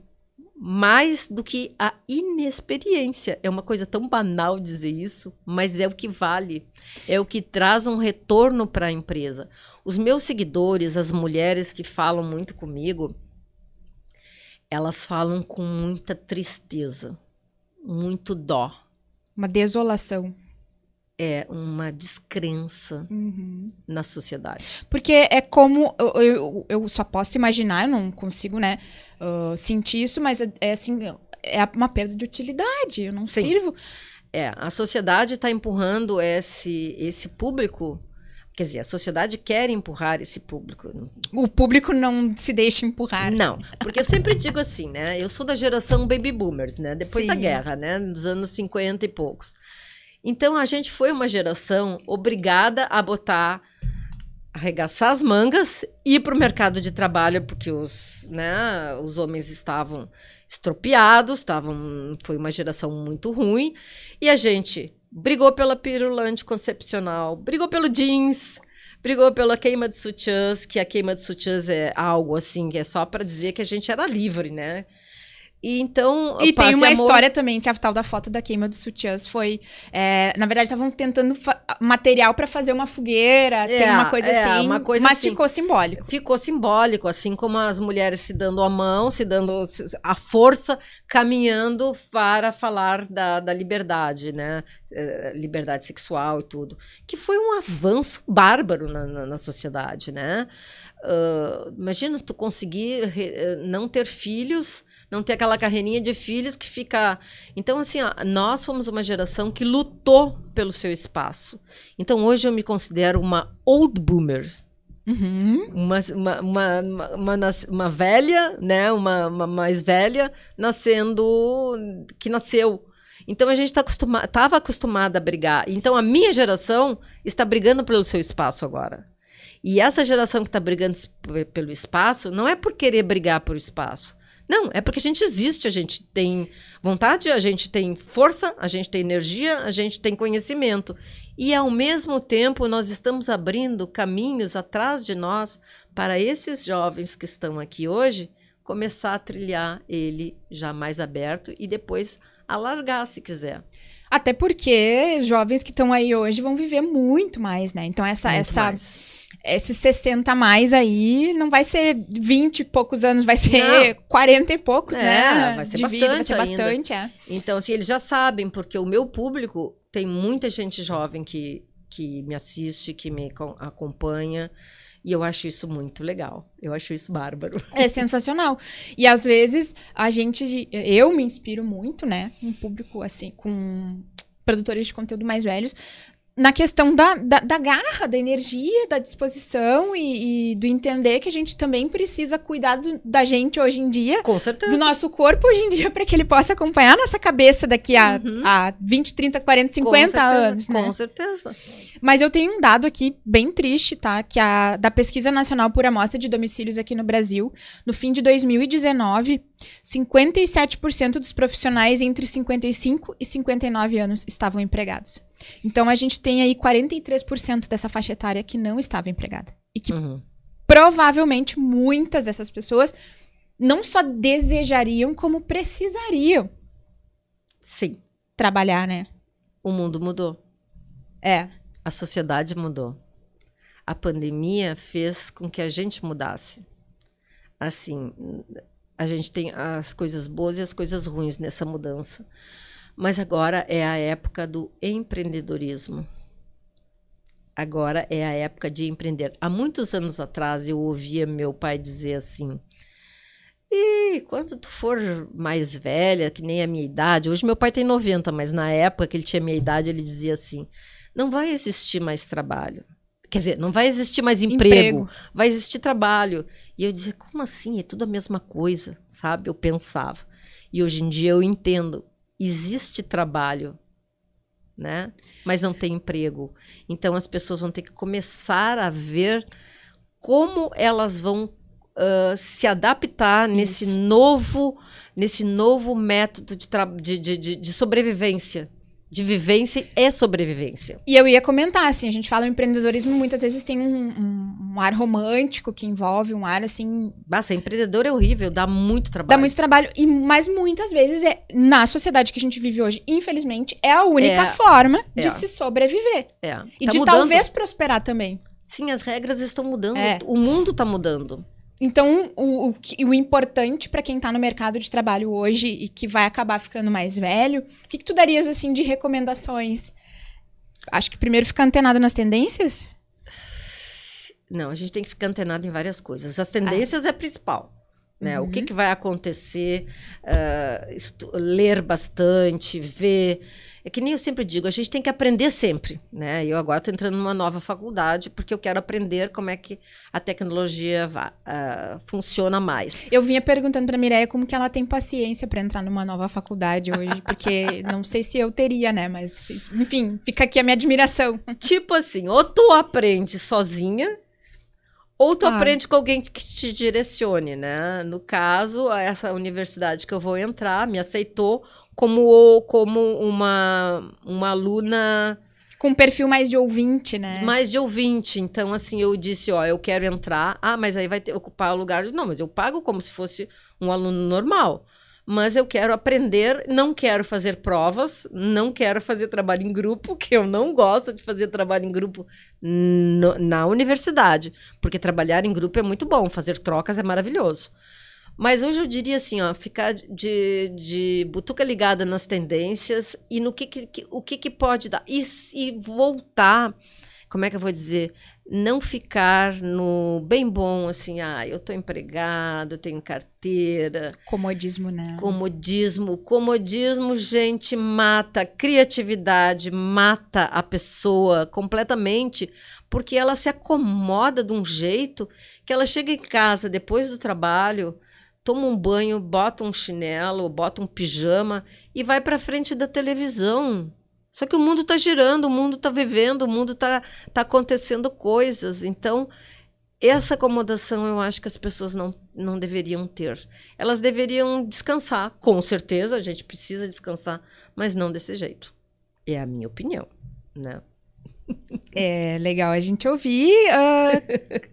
[SPEAKER 2] mais do que a inexperiência. É uma coisa tão banal dizer isso, mas é o que vale, é o que traz um retorno para a empresa. Os meus seguidores, as mulheres que falam muito comigo, elas falam com muita tristeza, muito dó, uma desolação é uma descrença uhum. na sociedade.
[SPEAKER 1] Porque é como. Eu, eu, eu, só posso imaginar, eu não consigo, né? Uh, sentir isso, mas é, é, assim. É uma perda de utilidade. Eu não Sim. sirvo. É, a sociedade está empurrando esse, esse
[SPEAKER 2] público. Quer dizer, a sociedade quer empurrar esse público.
[SPEAKER 1] O público não
[SPEAKER 2] se deixa empurrar. Não, porque eu sempre digo assim, né? Eu sou da geração baby boomers, né? Depois Sim. da guerra, né? Dos anos 50 e poucos. Então a gente foi uma geração obrigada a botar arregaçar as mangas ir para o mercado de trabalho porque os, né, os homens estavam estropiados, estavam foi uma geração muito ruim e a gente brigou pela pílula anticoncepcional, brigou pelo jeans, brigou pela queima de sutiãs, que a queima de sutiãs é algo assim que é só para dizer que a gente era livre, né? E então. E tem uma amor... história
[SPEAKER 1] também que é a tal da foto da queima dos sutiãs foi. É, na verdade, estavam tentando material para fazer uma fogueira, é, tem uma coisa é, assim. Uma coisa mas assim, ficou
[SPEAKER 2] simbólico. Ficou simbólico, assim como as mulheres se dando a mão, se dando a força, caminhando para falar da, da liberdade, né? É, liberdade sexual e tudo. Que foi um avanço bárbaro na, na, na sociedade, né? Uh, imagina tu conseguir eh, não ter filhos não ter aquela carreirinha de filhos que fica. Então, assim, ó, nós fomos uma geração que lutou pelo seu espaço. Então, hoje eu me considero uma old boomer. Uhum. Uma, uma, uma, uma, uma, velha, né? Uma, uma mais velha, nascendo. que nasceu. Então a gente estava tá acostuma acostumada a brigar. Então a minha geração está brigando pelo seu espaço agora. E essa geração que está brigando pelo espaço não é por querer brigar por espaço, não, é porque a gente existe, a gente tem vontade, a gente tem força, a gente tem energia, a gente tem conhecimento. E ao mesmo tempo nós estamos abrindo caminhos atrás de nós para esses jovens que estão aqui hoje começar a trilhar ele já mais aberto e depois alargar se quiser.
[SPEAKER 1] Até porque jovens que estão aí hoje vão viver muito mais, né? Então essa muito essa mais esses 60 a mais aí não vai ser 20 e poucos anos, vai ser não. 40 e poucos, é, né? Vai ser De bastante. Vida, vai ser bastante, é.
[SPEAKER 2] Então, assim, eles já sabem, porque o meu público tem muita gente jovem que, que me assiste, que me acompanha. E eu acho isso muito legal. Eu acho isso bárbaro. É
[SPEAKER 1] sensacional. E às vezes a gente. Eu me inspiro muito, né? Um público assim, com produtores de conteúdo mais velhos, na questão da, da, da, garra, da energia, da disposição e, e, do entender que a gente também precisa cuidar do, da gente hoje em dia. Com certeza. Do nosso corpo hoje em dia, para que ele possa acompanhar a nossa cabeça daqui a, uhum. a 20, 30, 40, 50 certeza, anos. Né? Com
[SPEAKER 2] certeza.
[SPEAKER 1] Mas eu tenho um dado aqui bem triste, tá? Que a da Pesquisa Nacional por Amostra de Domicílios aqui no Brasil, no fim de 2019, 57% dos profissionais entre 55 e 59 anos estavam empregados. Então a gente tem aí 43% dessa faixa etária que não estava empregada. E que uhum. provavelmente muitas dessas pessoas não só desejariam, como precisariam. Sim. Trabalhar, né? O mundo mudou. É.
[SPEAKER 2] A sociedade mudou. A pandemia fez com que a gente mudasse. Assim, a gente tem as coisas boas e as coisas ruins nessa mudança. Mas agora é a época do empreendedorismo. Agora é a época de empreender. Há muitos anos atrás eu ouvia meu pai dizer assim: e quando tu for mais velha, que nem a minha idade, hoje meu pai tem 90, mas na época que ele tinha minha idade, ele dizia assim: não vai existir mais trabalho. Quer dizer, não vai existir mais emprego, emprego. vai existir trabalho. E eu dizia, como assim? É tudo a mesma coisa, sabe? Eu pensava. E hoje em dia eu entendo existe trabalho, né? Mas não tem emprego. Então as pessoas vão ter que começar a ver como elas vão uh, se adaptar Isso. nesse novo, nesse novo método de, de, de, de sobrevivência de vivência e sobrevivência.
[SPEAKER 1] E eu ia comentar, assim, a gente fala em empreendedorismo, muitas vezes tem um, um, um, ar romântico que envolve, um ar assim. Basta, empreendedor é horrível, dá muito trabalho. Dá muito trabalho, e mas muitas vezes é, na sociedade que a gente vive hoje, infelizmente, é a única é, forma é. de se sobreviver. É. E tá de mudando. talvez prosperar também. Sim, as regras estão mudando, é. o mundo está mudando. Então, o, o, o importante para quem está no mercado de trabalho hoje e que vai acabar ficando mais velho, o que, que tu darias assim de recomendações? Acho que primeiro ficar antenado nas tendências?
[SPEAKER 2] Não, a gente tem que ficar antenado em várias coisas. As ah. tendências ah. é principal. Né? Uhum. O que, uhum. que vai acontecer? Uh, ler bastante, ver. É que nem eu sempre digo, a gente tem que aprender sempre, né? Eu agora estou entrando numa nova faculdade porque eu quero aprender como é que a tecnologia vá, uh, ah, funciona
[SPEAKER 1] mais. Eu vinha perguntando para Mireia como que ela tem paciência para entrar numa nova faculdade hoje, porque não sei se eu teria, né? Mas enfim, fica aqui a minha admiração. Tipo assim, ou tu aprende sozinha, ou tu ah. aprende
[SPEAKER 2] com alguém que te direcione, né? No caso, essa universidade que eu vou entrar me aceitou como, como uma, uma aluna. Com um perfil mais de ouvinte, né? Mais de ouvinte. Então, assim, eu disse, ó, eu quero entrar. Ah, mas aí vai ter, ocupar o lugar. Não, mas eu pago como se fosse um aluno normal. Mas eu quero aprender, não quero fazer provas, não quero fazer trabalho em grupo, que eu não gosto de fazer trabalho em grupo no, na universidade. Porque trabalhar em grupo é muito bom, fazer trocas é maravilhoso. Mas hoje eu diria assim, ó, ficar de, de butuca ligada nas tendências e no que, que o que, que pode dar. E, e voltar, como é que eu vou dizer? Não ficar no bem bom, assim, ah, eu estou empregado, eu tenho carteira. Comodismo, né? Comodismo. Comodismo, gente, mata criatividade, mata a pessoa completamente, porque ela se acomoda de um jeito que ela chega em casa depois do trabalho toma um banho, bota um chinelo, bota um pijama e vai para frente da televisão. Só que o mundo está girando, o mundo está vivendo, o mundo está tá acontecendo coisas. Então, essa acomodação eu acho que as pessoas não, não deveriam ter. Elas deveriam descansar, com certeza, a gente precisa descansar, mas não desse jeito. É a minha opinião, né? É legal a gente ouvir. Uh,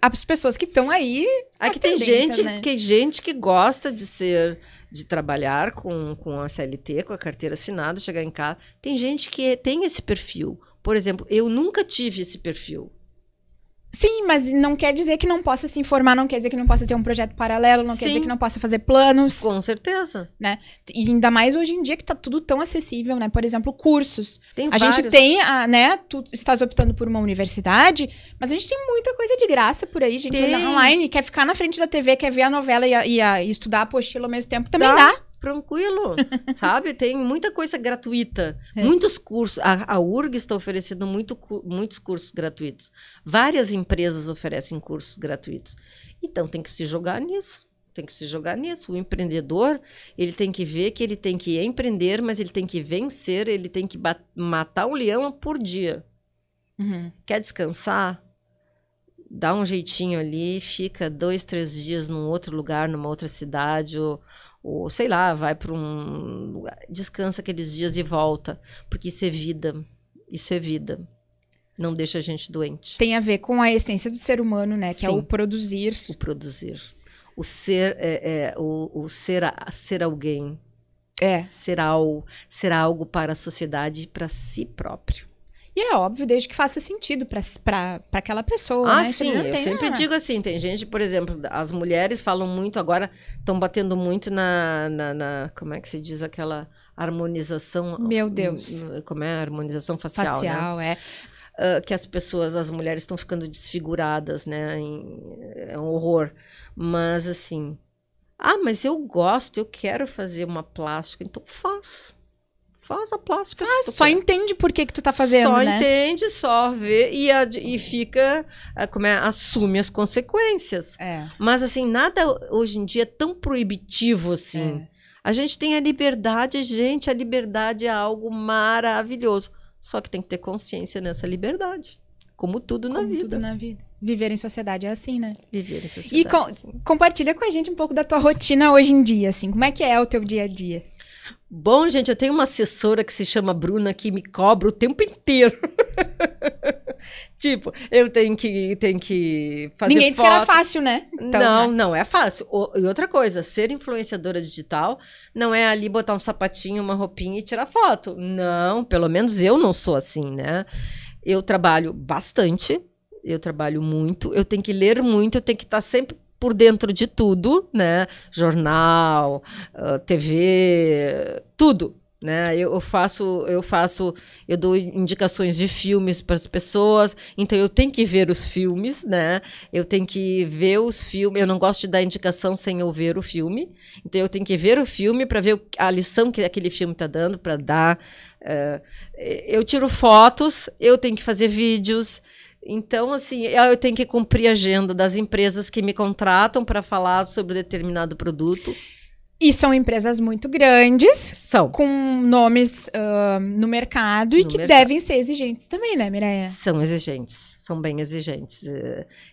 [SPEAKER 2] as pessoas que estão aí. É Aqui tem gente, né? que, gente que gosta de ser de trabalhar com, com a CLT, com a carteira assinada, chegar em casa. Tem gente que tem esse perfil. Por exemplo, eu nunca tive esse perfil.
[SPEAKER 1] Sim, mas não quer dizer que não possa se informar, não quer dizer que não possa ter um projeto paralelo, não Sim. quer dizer que não possa fazer planos. Com certeza. Né? E ainda mais hoje em dia que está tudo tão acessível, né? Por exemplo, cursos. Tem a vários. gente tem, a, ah, né? Tu estás optando por uma universidade, mas a gente tem muita coisa de graça por aí, gente. Tem. Online, quer ficar na frente da TV, quer ver a novela e, a, e, a, e estudar a apostila ao mesmo tempo, também dá. dá
[SPEAKER 2] tranquilo, sabe? Tem muita coisa gratuita, é. muitos cursos. A, a URG está oferecendo muito, muitos cursos gratuitos. Várias empresas oferecem cursos gratuitos. Então tem que se jogar nisso. Tem que se jogar nisso. O empreendedor, ele tem que ver que ele tem que empreender, mas ele tem que vencer, ele tem que matar um leão por dia. Uhum. Quer descansar? Dá um jeitinho ali, fica dois, três dias num outro lugar, numa outra cidade, ou, ou sei lá, vai para um. Lugar, descansa aqueles dias e volta. Porque isso é vida. Isso é vida. Não deixa a gente doente.
[SPEAKER 1] Tem a ver com a essência do ser humano, né? Que Sim, é o
[SPEAKER 2] produzir. O produzir. O ser, é, é, o, o ser, a, ser alguém. É. Ser, ao, ser algo para a sociedade e para si próprio.
[SPEAKER 1] E é óbvio, desde que faça sentido para aquela pessoa. Ah, né? sim, eu sempre digo
[SPEAKER 2] assim: tem gente, por exemplo, as mulheres falam muito agora, estão batendo muito na, na, na, Como é que se diz aquela harmonização? Meu hum, Deus. Como é? a Harmonização facial. Né? Facial, né? é. Uh, que as pessoas, as mulheres estão ficando desfiguradas, né? é um horror. Mas assim, ah, mas eu gosto, eu quero fazer uma plástica, então faz. Faz a plástica. Ah, só quer. entende por que, que tu tá fazendo, Só né? entende, só vê e, e fica, eh, como é, assume as consequências. É. Mas assim, nada hoje em dia é tão proibitivo assim. É. A gente tem a liberdade, gente, a liberdade é algo maravilhoso. Só que tem que ter consciência nessa liberdade.
[SPEAKER 1] Como tudo como na vida. Tudo na vida. Viver em sociedade é assim, né? Viver em
[SPEAKER 2] sociedade. E com, é
[SPEAKER 1] assim. compartilha com a gente um pouco da tua rotina hoje em dia, assim. Como é que é o teu dia a dia? Bom, gente, eu
[SPEAKER 2] tenho uma assessora que se chama Bruna que me cobra o tempo inteiro. tipo, eu tenho que, tenho que fazer Ninguém foto. disse que era fácil,
[SPEAKER 1] né? Então, não, né?
[SPEAKER 2] não é fácil. O, e outra coisa, ser influenciadora digital não é ali botar um sapatinho, uma roupinha e tirar foto. Não, pelo menos eu não sou assim, né? Eu trabalho bastante, eu trabalho muito, eu tenho que ler muito, eu tenho que estar sempre por dentro de tudo, né? Jornal, ah, TV, tudo, né? Eu faço, eu faço, eu dou indicações de filmes para as pessoas, então eu tenho que ver os filmes, né? Eu tenho que ver os filmes. Eu não gosto de dar indicação sem eu ver o filme, então eu tenho que ver o filme para ver a lição que aquele filme está dando para dar. Uh, eu tiro fotos, eu tenho que fazer vídeos, então, assim, eu tenho que cumprir a agenda das empresas que me contratam para falar sobre determinado produto.
[SPEAKER 1] E são empresas muito grandes. São. Com nomes uh, no mercado no e que mercado. devem ser exigentes também, né, Mireia?
[SPEAKER 2] São exigentes. São bem exigentes.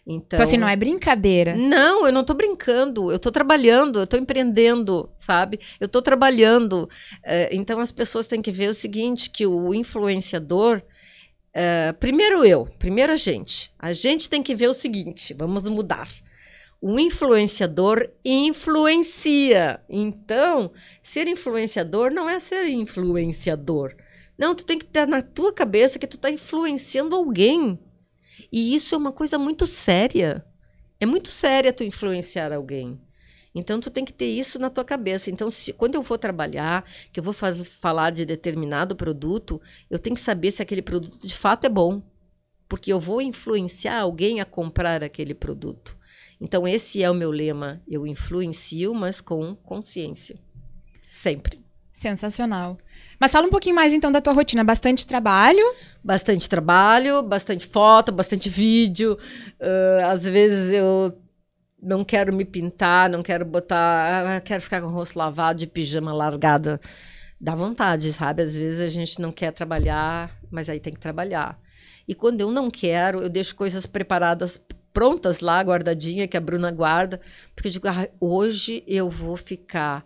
[SPEAKER 2] Então, então, assim, não é brincadeira. Não, eu não tô brincando. Eu tô trabalhando, eu tô empreendendo, sabe? Eu tô trabalhando. Então, as pessoas têm que ver o seguinte, que o influenciador Uh, primeiro eu, primeiro a gente. A gente tem que ver o seguinte: vamos mudar. O influenciador influencia. Então, ser influenciador não é ser influenciador. Não, tu tem que ter na tua cabeça que tu está influenciando alguém. E isso é uma coisa muito séria. É muito séria tu influenciar alguém. Então tu tem que ter isso na tua cabeça. Então se, quando eu vou trabalhar, que eu vou faz, falar de determinado produto, eu tenho que saber se aquele produto de fato é bom, porque eu vou influenciar alguém a comprar aquele produto. Então esse é o meu lema,
[SPEAKER 1] eu influencio, mas com consciência. Sempre. Sensacional. Mas fala um pouquinho mais então da tua rotina. Bastante trabalho? Bastante trabalho, bastante
[SPEAKER 2] foto, bastante vídeo. Uh, às vezes eu não quero me pintar, não quero botar, ah, quero ficar com o rosto lavado, de pijama largada. Dá vontade, sabe? Às vezes a gente não quer trabalhar, mas aí tem que trabalhar. E quando eu não quero, eu deixo coisas preparadas, prontas lá, guardadinha, que a Bruna guarda, porque eu digo, ah, hoje eu vou ficar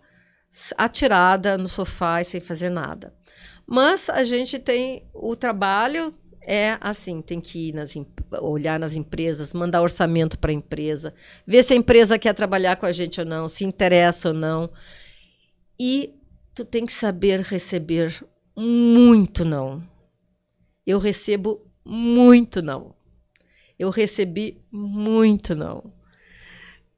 [SPEAKER 2] atirada no sofá e sem fazer nada. Mas a gente tem o trabalho, é assim, tem que ir nas olhar nas empresas, mandar orçamento para a empresa, ver se a empresa quer trabalhar com a gente ou não, se interessa ou não. E tu tem que saber receber muito não. Eu recebo muito não. Eu recebi muito não.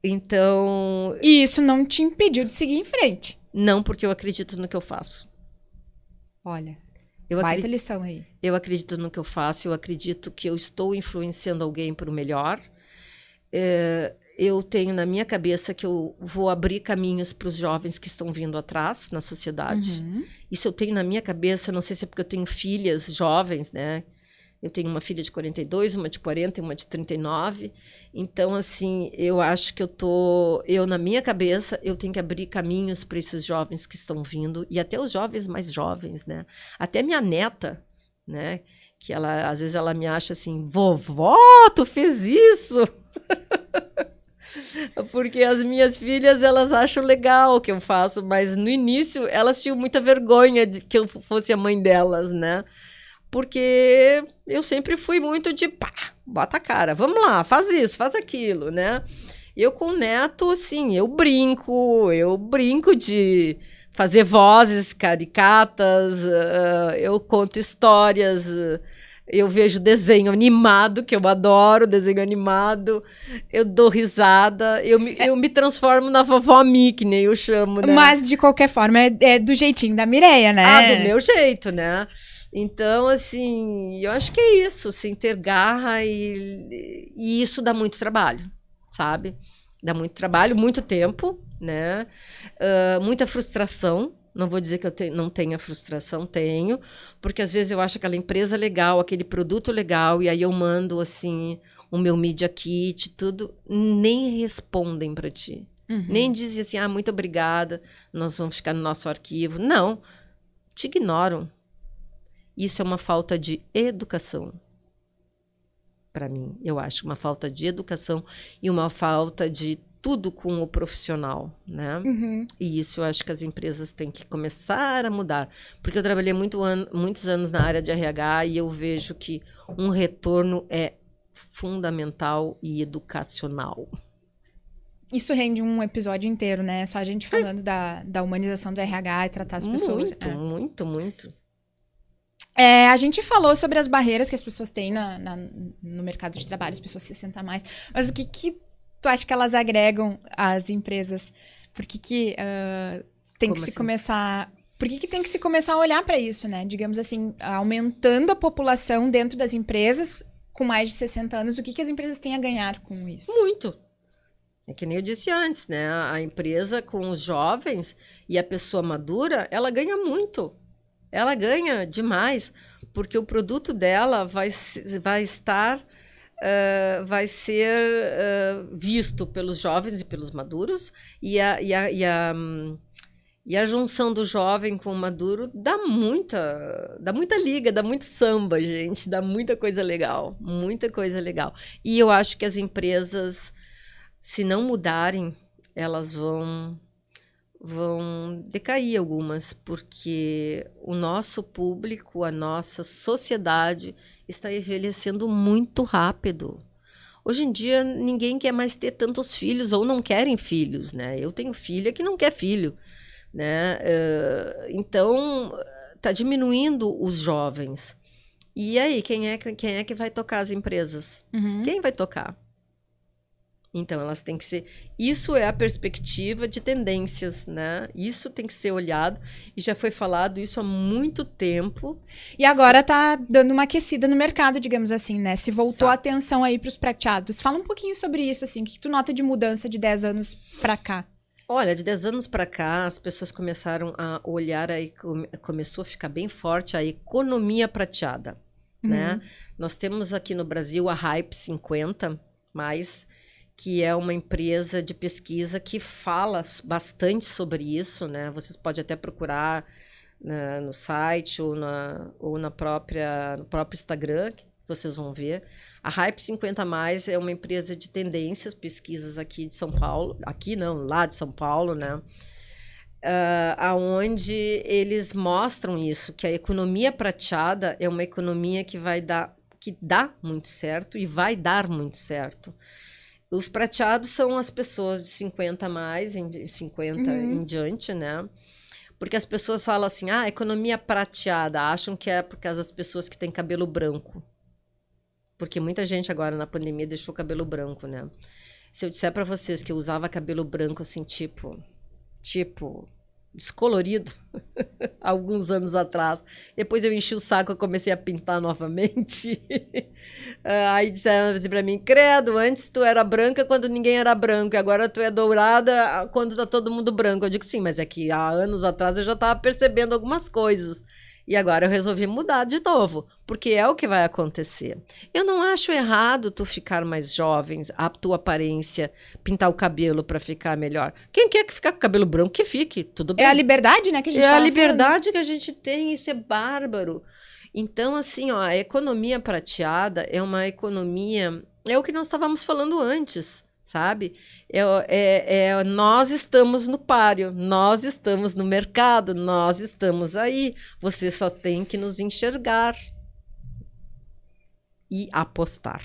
[SPEAKER 2] Então. E isso não te impediu de seguir em frente? Não, porque eu acredito no que eu faço. Olha. Eu Baita acredito, lição aí. Eu acredito no que eu faço, eu acredito que eu estou influenciando alguém para o melhor. É, eu tenho na minha cabeça que eu vou abrir caminhos para os jovens que estão vindo atrás na sociedade. Uhum. Isso eu tenho na minha cabeça, não sei se é porque eu tenho filhas jovens, né? Eu tenho uma filha de 42, uma de 40 e uma de 39. Então, assim, eu acho que eu tô. Eu, na minha cabeça, eu tenho que abrir caminhos para esses jovens que estão vindo, e até os jovens mais jovens, né? Até minha neta, né? Que ela, às vezes, ela me acha assim, vovó, tu fez isso! Porque as minhas filhas, elas acham legal o que eu faço, mas no início elas tinham muita vergonha de que eu fosse a mãe delas, né? porque eu sempre fui muito de pá, bota a cara, vamos lá, faz isso, faz aquilo, né? Eu com o neto, assim, eu brinco, eu brinco de fazer vozes caricatas, uh, eu conto histórias, uh, eu vejo desenho animado, que eu adoro, desenho animado, eu dou risada, eu me, é. eu me transformo
[SPEAKER 1] na vovó Mickey, nem eu chamo, né? Mas, de qualquer forma, é, é do jeitinho da Mireia, né? Ah, do meu
[SPEAKER 2] jeito, né? Então, assim, eu acho que é isso, se assim, ter garra e, e isso dá muito trabalho, sabe? Dá muito trabalho, muito tempo, né? Uh, muita frustração. Não vou dizer que eu te, não tenha frustração, tenho, porque às vezes eu acho aquela empresa legal, aquele produto legal, e aí eu mando assim o meu media kit, tudo, nem respondem para ti.
[SPEAKER 1] Uhum. Nem dizem
[SPEAKER 2] assim, ah, muito obrigada, nós vamos ficar no nosso arquivo. Não, te ignoram. Isso é uma falta de educação. Para mim, eu acho uma falta de educação e uma falta de tudo com o profissional, né? Uhum. E isso eu acho que as empresas têm que começar a mudar, porque eu trabalhei muito an muitos anos na área de RH e eu vejo que um retorno é fundamental e educacional.
[SPEAKER 1] Isso rende um episódio inteiro, né? É só a gente é. falando é. da, da humanização do RH e tratar as pessoas. Muito, é.
[SPEAKER 2] muito, muito.
[SPEAKER 1] É, a gente falou sobre as barreiras que as pessoas têm na, na, no mercado de trabalho, as pessoas se sentam mais. Mas o que, que tu acha que elas agregam às empresas? Por que, que uh, tem Como que assim? se começar. Por que, que tem que se começar a olhar para isso, né? Digamos assim, aumentando a população dentro das empresas com mais de 60 anos, o que, que as empresas têm a ganhar com isso? Muito.
[SPEAKER 2] É que nem eu disse antes, né? A empresa com os jovens e a pessoa madura, ela ganha muito ela ganha demais, porque o produto dela vai, vai estar, uh, vai ser uh, visto pelos jovens e pelos maduros, e a, e a, e a, e a junção do jovem com o maduro dá muita, dá muita liga, dá muito samba, gente, dá muita coisa legal, muita coisa legal. E eu acho que as empresas, se não mudarem, elas vão vão decair algumas, porque o nosso público, a nossa sociedade está envelhecendo muito rápido. Hoje em dia, ninguém quer mais ter tantos filhos ou não querem filhos, né? Eu tenho filha que não quer filho, né? Eh, então, está diminuindo os jovens. E aí, quem é, quem é que vai tocar as empresas? Uhum. Quem vai tocar? Então, elas têm que ser. Isso é a perspectiva de tendências, né? Isso tem que ser olhado. E já foi falado isso há
[SPEAKER 1] muito tempo. E agora está dando uma aquecida no mercado, digamos assim, né? Se voltou a atenção aí para os prateados. Fala um pouquinho sobre isso, assim. O que tu nota de mudança de 10 anos para cá?
[SPEAKER 2] Olha, de 10 anos para cá, as pessoas começaram a olhar, aí começou a ficar bem forte a economia prateada, né? uhum. né? Nós temos aqui no Brasil a Hype 50, mais que é uma empresa de pesquisa que fala bastante sobre isso, né? Vocês podem até procurar né, no site ou, na, ou na própria, no próprio Instagram, que vocês vão ver. A Hype 50 Mais é uma empresa de tendências, pesquisas aqui de São Paulo, aqui não, lá de São Paulo, né? Uh, aonde eles mostram isso, que a economia prateada é uma economia que vai dar, que dá muito certo e vai dar muito certo. Os prateados são as pessoas de 50 a mais, em, 50 uhum. em diante, né? Porque as pessoas falam assim, ah, economia prateada, acham que é por causa das pessoas que têm cabelo branco. Porque muita gente agora na pandemia deixou cabelo branco, né? Se eu disser para vocês que eu usava cabelo branco assim, tipo, tipo, descolorido alguns anos atrás. Depois eu enchi o saco e comecei a pintar novamente. Ah, aí disseram assim para mim: Credo, antes tu era branca quando ninguém era branco, e agora tu é dourada quando tá todo mundo branco. Eu digo: Sim, mas é que há anos atrás eu já estava percebendo algumas coisas. E agora eu resolvi mudar de novo, porque é o que vai acontecer. Eu não acho errado tu ficar mais jovem, a tua aparência, pintar o cabelo para ficar melhor. Quem quer que ficar com cabelo branco, que fique, tudo bem. É a
[SPEAKER 1] liberdade, né, que a gente É a liberdade falando. que a gente tem,
[SPEAKER 2] isso é bárbaro. Então, assim, ó, a economia prateada é uma economia. É o que nós estávamos falando antes sabe? É, é, é, nós estamos no páreo, nós estamos no mercado, nós estamos aí. Você só tem que nos enxergar e apostar.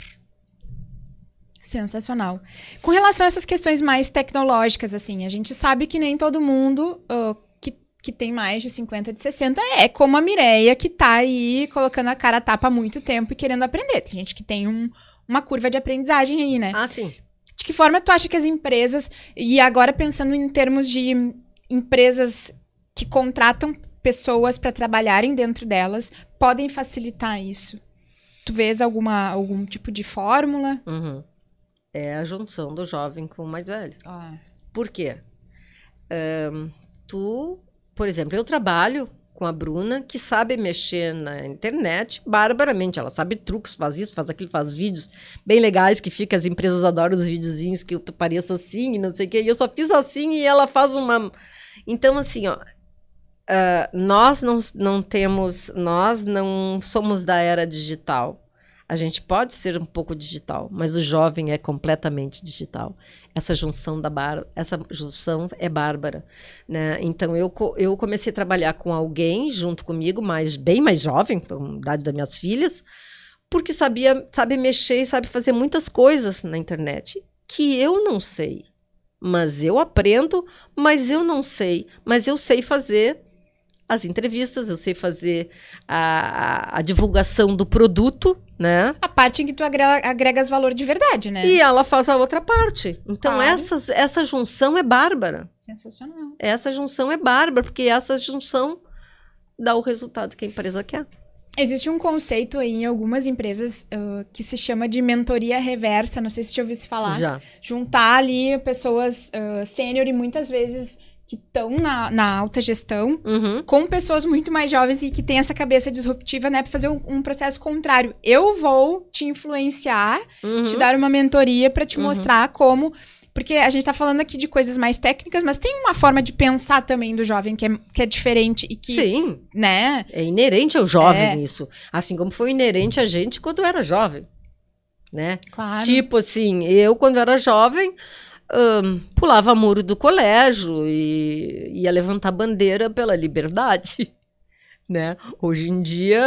[SPEAKER 1] Sensacional. Com relação a essas questões mais tecnológicas, assim, a gente sabe que nem todo mundo uh, que, que tem mais de 50, de 60 é como a Mireia, que tá aí colocando a cara a tapa há muito tempo e querendo aprender. Tem gente que tem um, uma curva de aprendizagem aí, né? Ah, sim. De que forma tu acha que as empresas, e agora pensando em termos de empresas que contratam pessoas para trabalharem dentro delas, podem facilitar isso? Tu vês alguma, algum tipo de fórmula?
[SPEAKER 2] Uhum. É a junção do jovem com o mais velho. Ah. Por quê? Um, tu, por exemplo, eu trabalho com a Bruna, que sabe mexer na internet barbaramente. Ela sabe truques, faz isso, faz aquilo, faz vídeos bem legais que fica, as empresas adoram os videozinhos que eu pareça assim e não sei o quê. E eu só fiz assim e ela faz uma. Então, assim, ó. Uh, nós não, não temos, nós não somos da era digital. A gente pode ser um pouco digital, mas o jovem é completamente digital. Essa junção da bar, essa junção é bárbara, né? Então eu eu comecei a trabalhar com alguém junto comigo, mas bem mais jovem, com a idade das minhas filhas, porque sabia sabe mexer, sabe fazer muitas coisas na internet que eu não sei mas eu aprendo, mas eu não sei, mas eu sei fazer as entrevistas, eu sei fazer a, a, a divulgação do produto, né? A
[SPEAKER 1] parte em que tu agrega, agregas valor de verdade, né? E ela
[SPEAKER 2] faz a outra parte. Então,
[SPEAKER 1] claro. essa, essa
[SPEAKER 2] junção é bárbara.
[SPEAKER 1] Sensacional.
[SPEAKER 2] Essa junção é bárbara, porque essa junção dá o
[SPEAKER 1] resultado que a empresa quer. Existe um conceito aí em algumas empresas uh, que se chama de mentoria reversa, não sei se te ouviu se falar. Já. Juntar ali pessoas uh, sênior e muitas vezes que estão na, na alta gestão uhum. com pessoas muito mais jovens e que têm essa cabeça disruptiva, né? Pra fazer um, um processo contrário. Eu vou te influenciar, uhum. te dar uma mentoria para te uhum. mostrar como. Porque a gente tá falando aqui de coisas mais técnicas, mas tem uma forma de pensar também do jovem que é, que é diferente e que. Sim. Né?
[SPEAKER 2] É inerente ao jovem é. isso. Assim como foi inerente a gente quando era jovem. Né?
[SPEAKER 1] Claro. Tipo
[SPEAKER 2] assim, eu quando era jovem um, pulava muro do colégio e ia levantar bandeira pela liberdade. Né? Hoje em dia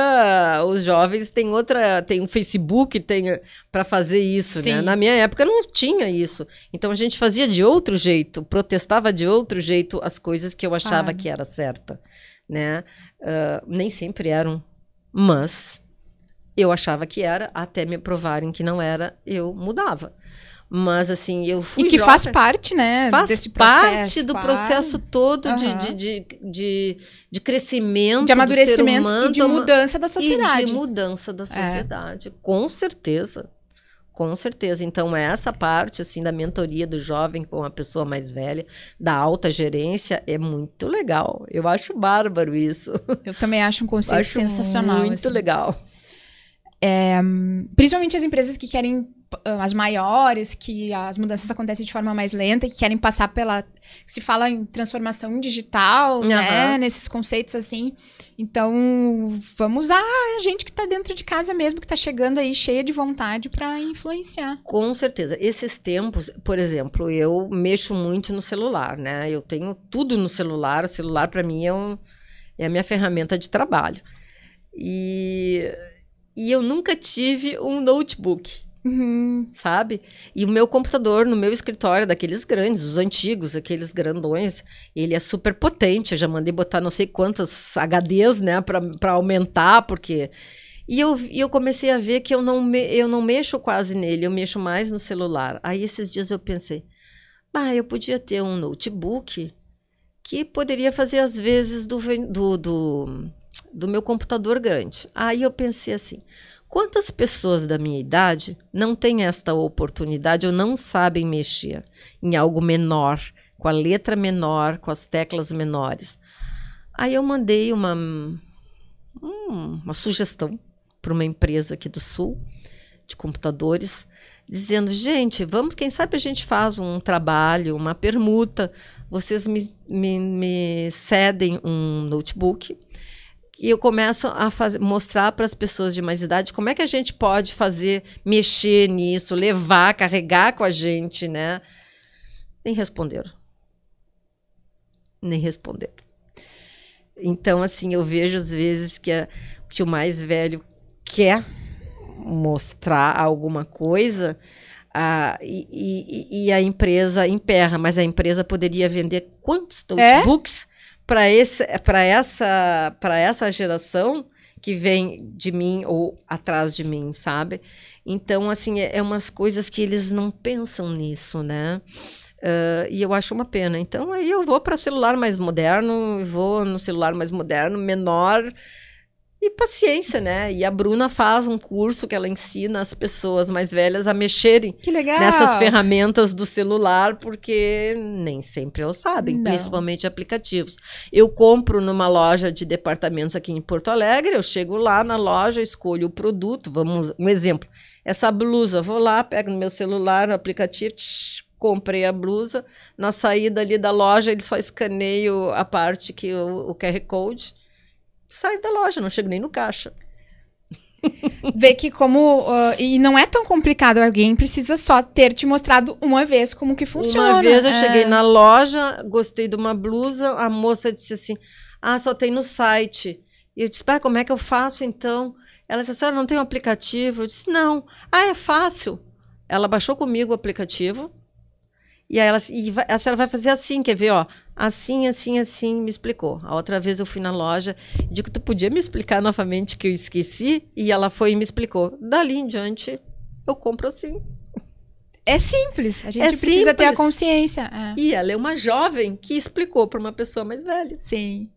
[SPEAKER 2] os jovens têm outra, tem um Facebook, tem eh, para fazer isso, né? Na minha época não tinha isso. Então a gente fazia de outro jeito, protestava de outro jeito as coisas que eu achava ah. que era certa, né? Uh, nem sempre eram, mas eu achava que era até me provarem que não era, eu mudava. Mas assim, eu fui. E que faz parte, né? Faz processo, parte do claro. processo todo uhum. de, de, de, de, crescimento. De amadurecimento humano, e de mudança da é. sociedade. E de mudança da sociedade, é. com certeza. Com certeza. Então, é essa parte assim da mentoria do jovem com a pessoa mais velha, da alta gerência, é muito legal. Eu acho bárbaro isso. Eu também acho
[SPEAKER 1] um conceito acho sensacional. Muito assim. legal. É, principalmente as empresas que querem ah, as maiores, que as mudanças acontecem de forma mais lenta e que querem passar pela. Se fala em transformação digital, uhum. né? Nesses conceitos assim. Então, vamos usar a gente que está dentro de casa mesmo, que está chegando aí cheia de vontade para influenciar.
[SPEAKER 2] Com certeza. Esses tempos, por exemplo, eu mexo muito no celular, né? Eu tenho tudo no celular. O celular, para mim, é, um, é a minha ferramenta de trabalho. E, e eu nunca tive um notebook. Uhum. Sabe? E o meu computador no meu escritório, é daqueles grandes, os antigos, aqueles grandões, ele é super potente. Eu já mandei botar não sei quantas HDs, né, para aumentar, porque. E eu, e eu comecei a ver que eu não, me, eu não mexo quase nele, eu mexo mais no celular. Aí esses dias eu pensei, bah, eu podia ter um notebook que poderia fazer às vezes do, do, do, do meu computador grande. Aí eu pensei assim, Quantas pessoas da minha idade não têm esta oportunidade ou não sabem mexer em algo menor, com a letra menor, com as teclas menores? Aí eu mandei uma, hum, uma sugestão para uma empresa aqui do Sul de computadores, dizendo: gente, vamos, quem sabe a gente faz um trabalho, uma permuta, vocês me, me, me cedem um notebook e eu começo a mostrar para as pessoas de mais idade como é que a gente pode fazer, mexer nisso, levar, carregar com a gente, né? Nem responderam. Nem responderam. Então, assim, eu vejo às vezes que, a, que o mais velho quer mostrar alguma coisa a, e, e, e, a empresa emperra, mas a empresa poderia vender quantos é? notebooks? É? para essa, para essa geração que vem de mim ou atrás de mim, sabe? Então, assim, é, é umas coisas que eles não pensam nisso, né? Uh, e eu acho uma pena. Então, aí eu vou para celular mais moderno, vou no celular mais moderno, menor, e paciência, né? E a Bruna faz um curso que ela ensina as pessoas mais velhas a mexerem nessas ferramentas do celular, porque nem sempre elas sabem, Não. principalmente aplicativos. Eu compro numa loja de departamentos aqui em Porto Alegre, eu chego lá na loja, escolho o produto, vamos, um exemplo, essa blusa, vou lá, pego no meu celular, no aplicativo, tsh, comprei a blusa, na saída ali da loja, ele só escaneio a parte que o, o QR Code saio da loja, não chego nem no caixa.
[SPEAKER 1] Ver que como. Uh, e não é tão complicado, alguém precisa só ter te mostrado uma vez como que funciona. Uma vez eu é... cheguei na loja,
[SPEAKER 2] gostei de uma blusa, a moça disse assim: Ah, só tem no site. E eu disse: Pai, como é que eu faço então? Ela disse: Senhora, assim, não tem um aplicativo? Eu disse: Não. Ah, é fácil. Ela baixou comigo o aplicativo, e aí ela, e a senhora vai fazer assim, quer ver, ó? Assim, assim, assim, me explicou. A outra vez eu fui na loja, digo, tu podia me explicar novamente que eu esqueci? E ela foi e me explicou. Dali em diante, eu compro assim.
[SPEAKER 1] É simples,
[SPEAKER 2] a gente é precisa simples. ter a
[SPEAKER 1] consciência. É. E ela é uma jovem que explicou para uma pessoa mais velha. Sim.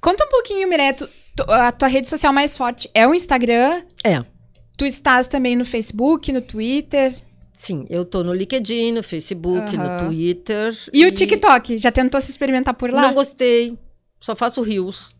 [SPEAKER 1] Conta um pouquinho, Mireto, a tua rede social mais forte é o Instagram? É. Tu estás também no Facebook, no Twitter?
[SPEAKER 2] Sim, eu tô no LinkedIn, no Facebook, uhum. no Twitter. E, e, o
[SPEAKER 1] TikTok? Já tentou se experimentar por lá? Não
[SPEAKER 2] gostei. Só faço rios.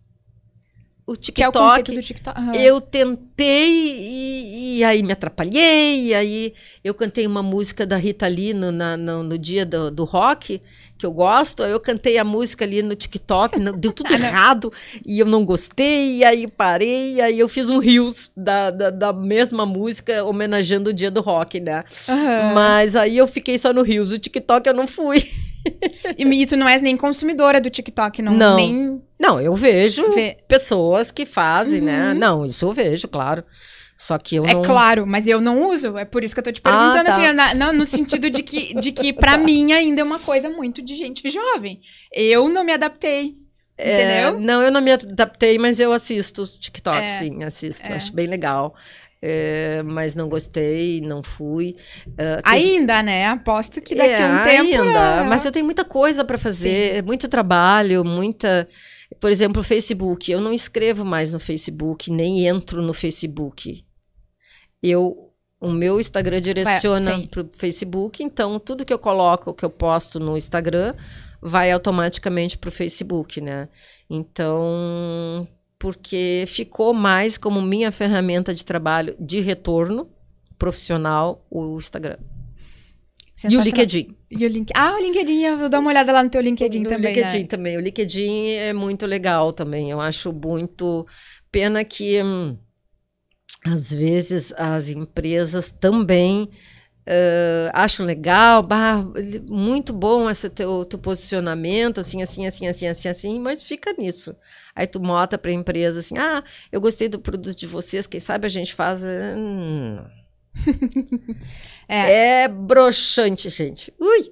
[SPEAKER 2] O TikTok. Que é o conceito do
[SPEAKER 1] TikTok. Uhum. Eu
[SPEAKER 2] tentei e, e, aí me atrapalhei. E aí eu cantei uma música da Rita Lee no, na, no, no dia do, do rock que eu gosto. Eu cantei a música ali no TikTok, deu tudo ah, errado e eu não gostei, e aí parei, e aí eu fiz um reels da, da, da, mesma música homenageando o dia do rock, né? Uhum. Mas aí eu fiquei só no reels, o TikTok eu não fui. E
[SPEAKER 1] Mito, não és nem consumidora do TikTok, não? Não, nem...
[SPEAKER 2] não eu vejo Ve... pessoas que
[SPEAKER 1] fazem, né? uhum. né? Não, isso eu vejo, claro. Só que eu é não... claro, mas eu não uso. É por isso que eu tô te ah, perguntando, ah, tá. assim, na, na, no sentido de que, de que para tá. mim ainda é uma coisa muito de gente jovem. Eu não me adaptei. É, entendeu? não, eu não me adaptei, mas eu assisto
[SPEAKER 2] TikTok, é, sim, assisto. É. Acho bem legal. É, mas não gostei, não fui. Uh, teve...
[SPEAKER 1] Ainda, né? Aposto que daqui a é, um tempo. Ainda, é. mas
[SPEAKER 2] eu tenho muita coisa para fazer, sim. muito trabalho, muita. Por exemplo, o Facebook. Eu não escrevo mais no Facebook, nem entro no Facebook eu o meu Instagram direciona para o Facebook, então tudo que eu coloco, que eu posto no Instagram, vai automaticamente para o Facebook, né? Então, porque ficou mais como minha ferramenta de trabalho de retorno profissional o Instagram. E o LinkedIn.
[SPEAKER 1] E o link... Ah, o LinkedIn, eu vou dar uma olhada lá no teu LinkedIn no também. Né? LinkedIn né?
[SPEAKER 2] também. O LinkedIn é muito legal também. Eu acho muito. Pena que. Hum, às vezes as empresas também uh, acham legal, bah, muito bom esse teu, teu posicionamento, assim, assim, assim, assim, assim, assim, mas fica nisso. Aí tu mota para a empresa assim, ah, eu gostei do produto de vocês, quem sabe a gente faz... Hum. é. é broxante, gente. Ui!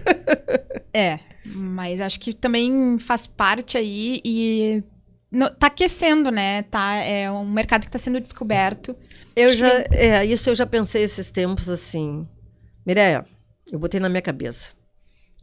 [SPEAKER 1] é, mas acho que também faz parte aí e no, tá aquecendo, né? Tá, é um mercado que está sendo descoberto. Eu Acho já, que... é, isso eu já pensei
[SPEAKER 2] esses tempos assim. Mireia, eu botei na minha cabeça.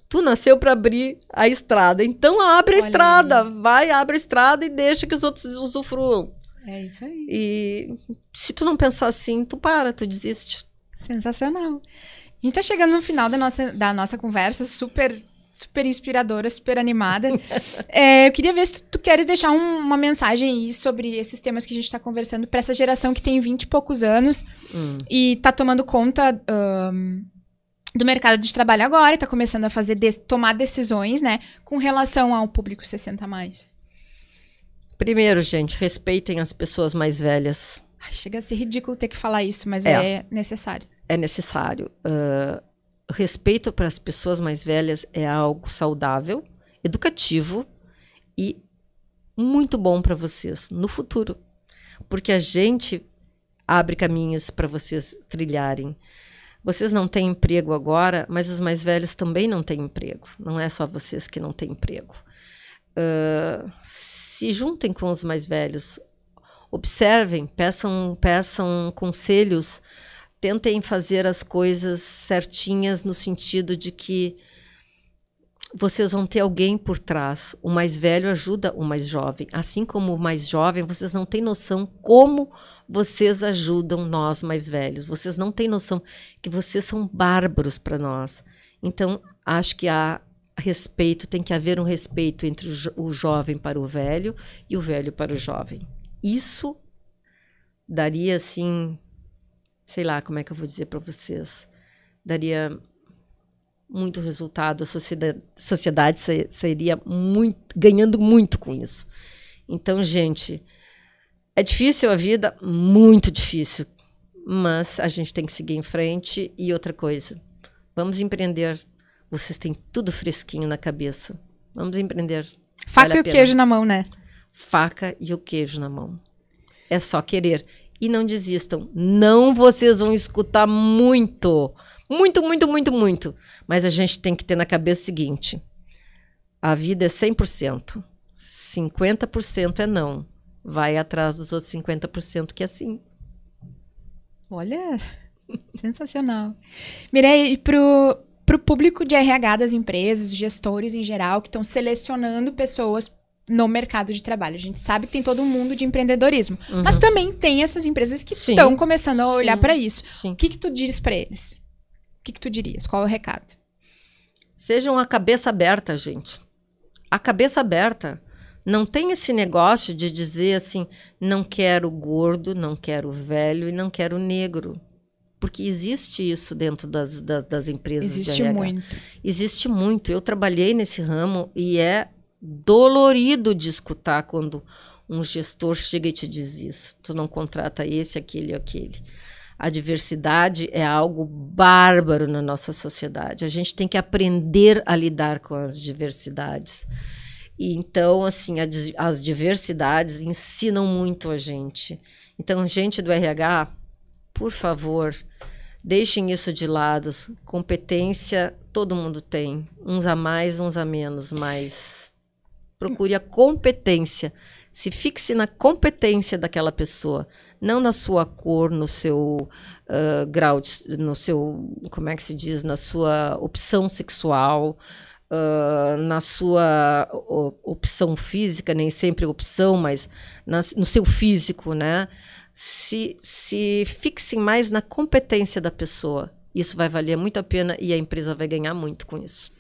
[SPEAKER 2] Tu nasceu para abrir a estrada, então abre a estrada, aí. vai, abre a estrada e deixa que os outros
[SPEAKER 1] usufruam. É isso aí. E se tu não pensar assim, tu para, tu desiste. Sensacional. A gente está chegando no final da nossa, da nossa conversa, super super inspiradora, super animada. é, eu queria ver se tu, tu queres deixar um, uma mensagem sobre esses temas que a gente está conversando para essa geração que tem 20 e poucos anos hum. e está tomando conta um, do mercado de trabalho agora, está começando a fazer de, tomar decisões, né, com relação ao público 60 mais.
[SPEAKER 2] Primeiro, gente, respeitem as pessoas mais velhas.
[SPEAKER 1] Ai, chega a ser ridículo ter que falar isso, mas é, é necessário.
[SPEAKER 2] É necessário. Uh respeito para as pessoas mais velhas é algo saudável, educativo e muito bom para vocês no futuro, porque a gente abre caminhos para vocês trilharem. Vocês não têm emprego agora, mas os mais velhos também não têm emprego. Não é só vocês que não têm emprego. Uh, se juntem com os mais velhos, observem, peçam, peçam conselhos tentem fazer as coisas certinhas no sentido de que vocês vão ter alguém por trás. O mais velho ajuda o mais jovem. Assim como o mais jovem, vocês não têm noção como vocês ajudam nós mais velhos. Vocês não têm noção que vocês são bárbaros para nós. Então, acho que há respeito, tem que haver um respeito entre o, jo o jovem para o velho e o velho para o jovem. Isso daria assim sei lá como é que eu vou dizer para vocês, daria muito resultado, a sociedade, sociedade seria muito, ganhando muito com isso. Então, gente, é difícil a vida, muito difícil, mas a gente tem que seguir em frente. E outra coisa, vamos empreender. Vocês têm tudo fresquinho na cabeça. Vamos empreender. Faca vale e o queijo na mão, né? Faca e o queijo na mão. É só querer e não desistam. Não, vocês vão escutar muito. Muito, muito, muito, muito. Mas a gente tem que ter na cabeça o seguinte: a vida é 100%. 50% é não. Vai atrás dos outros 50% que é sim.
[SPEAKER 1] Olha, sensacional. Mireia, e para o público de RH das empresas, gestores em geral, que estão selecionando pessoas no mercado de trabalho. A gente sabe que tem todo mundo de empreendedorismo, uhum. mas também tem essas empresas que estão começando a olhar para isso. Sim. O que que tu diz para eles? O que que tu dirias? Qual é o recado? Sejam a cabeça
[SPEAKER 2] aberta, gente. A cabeça aberta. Não tem esse negócio de dizer assim, não quero gordo, não quero velho e não quero negro. Porque existe isso dentro das, das, das empresas. Existe muito. Existe muito. Eu trabalhei nesse ramo e é dolorido de escutar quando um gestor chega e te diz isso. Tu não contrata esse, aquele, aquele. A diversidade é algo bárbaro na nossa sociedade. A gente tem que aprender a lidar com as diversidades. E então, assim, a, as diversidades ensinam muito a gente. Então, gente do RH, por favor, deixem isso de lado. Competência todo mundo tem, uns a mais, uns a menos, mas Procure a competência. Se fixe na competência daquela pessoa, não na sua cor, no seu uh, grau, de, no seu, como é que se diz, na sua opção sexual, uh, na sua opção física, nem sempre opção, mas na, no seu físico, né? Se, se fixem mais na competência da pessoa. Isso vai valer muito a pena e a empresa vai ganhar muito com isso.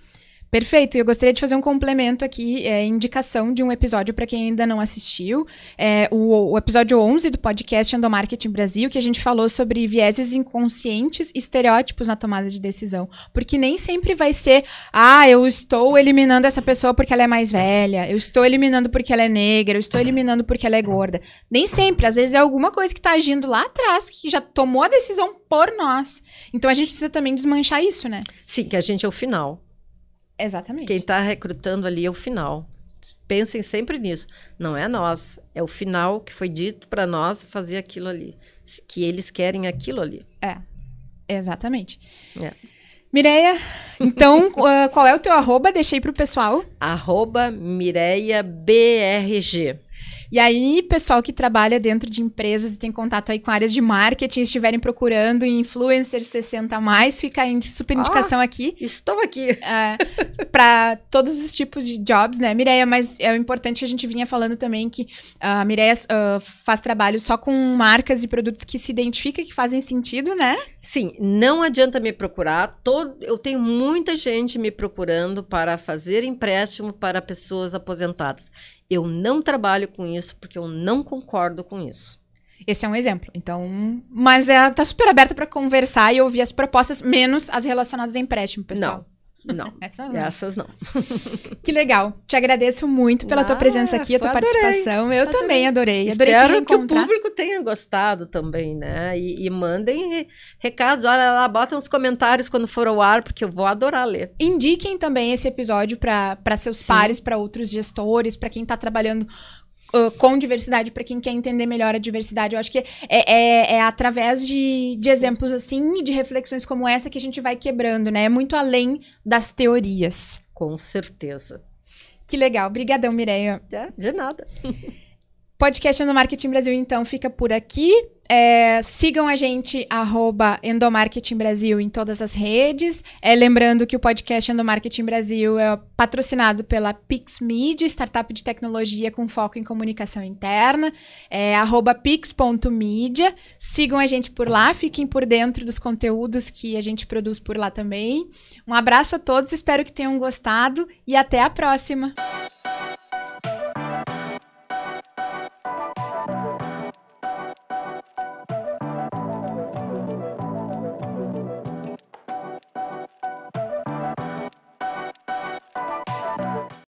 [SPEAKER 1] Perfeito. Eu gostaria de fazer um complemento aqui, é, indicação de um episódio para quem ainda não assistiu. É, o, o, episódio 11 do podcast Endomarketing Brasil, que a gente falou sobre vieses inconscientes e estereótipos na tomada de decisão. Porque nem sempre vai ser, ah, eu estou eliminando essa pessoa porque ela é mais velha, eu estou eliminando porque ela é negra, eu estou eliminando porque ela é gorda. Nem sempre. Às vezes é alguma coisa que está agindo lá atrás, que já tomou a decisão por nós. Então a gente precisa também desmanchar isso, né?
[SPEAKER 2] Sim, que a gente é o final. Exatamente. Quem está recrutando ali é o final. Pensem sempre nisso. Não é nós, é o final que foi dito para nós fazer aquilo ali, que eles querem aquilo ali.
[SPEAKER 1] É, exatamente. É. Mireia, então qual é o teu arroba? Deixei para o pessoal. Arroba MireiaBRG. E aí, pessoal que trabalha dentro de empresas e tem contato aí com áreas de marketing, estiverem procurando influencers 60 mais, fica de super ah, indicação ah, aqui. Estou aqui. É, para todos os tipos de jobs, né, Mireia? Mas é importante a gente vinha falando também que a ah, Mireia uh, faz trabalho só com marcas e produtos que se identificam, que fazem sentido, né? Sim,
[SPEAKER 2] não adianta me procurar. Todo, eu tenho muita gente me procurando para fazer empréstimo para pessoas aposentadas. Eu não trabalho com isso porque eu não
[SPEAKER 1] concordo com isso. Esse é um exemplo. Então, mas ela está super aberta para conversar e ouvir as propostas, menos as relacionadas a empréstimo, pessoal. Não. Não. Essa não. Essas não. Que legal. Te agradeço muito pela tua presença aqui, a tua adorei, participação. Eu adorei. também adorei. adorei Espero que
[SPEAKER 2] o público tenha gostado também, né? E, e mandem recados.
[SPEAKER 1] Olha lá, botem os comentários quando for ao ar, porque eu vou adorar ler. Indiquem também esse episódio para seus Sim. pares, para outros gestores, para quem está trabalhando ah, com diversidade, para quem quer entender melhor a diversidade. Eu acho que é, é, é através de, de exemplos assim e de reflexões como essa que a gente vai quebrando, né? É muito além das teorias. Com certeza. Que legal. Obrigadão, Mireia. É, de nada. podcast no Marketing Brasil, então, fica por aqui. É, sigam a gente, arroba Endomarketing Brasil em todas as redes. É, lembrando que o podcast Endomarketing Brasil é patrocinado pela Media, startup de tecnologia com foco em comunicação interna, é, arroba pix.media. Sigam a gente por lá, fiquem por dentro dos conteúdos que a gente produz por lá também. Um abraço a todos, espero que tenham gostado e até a próxima!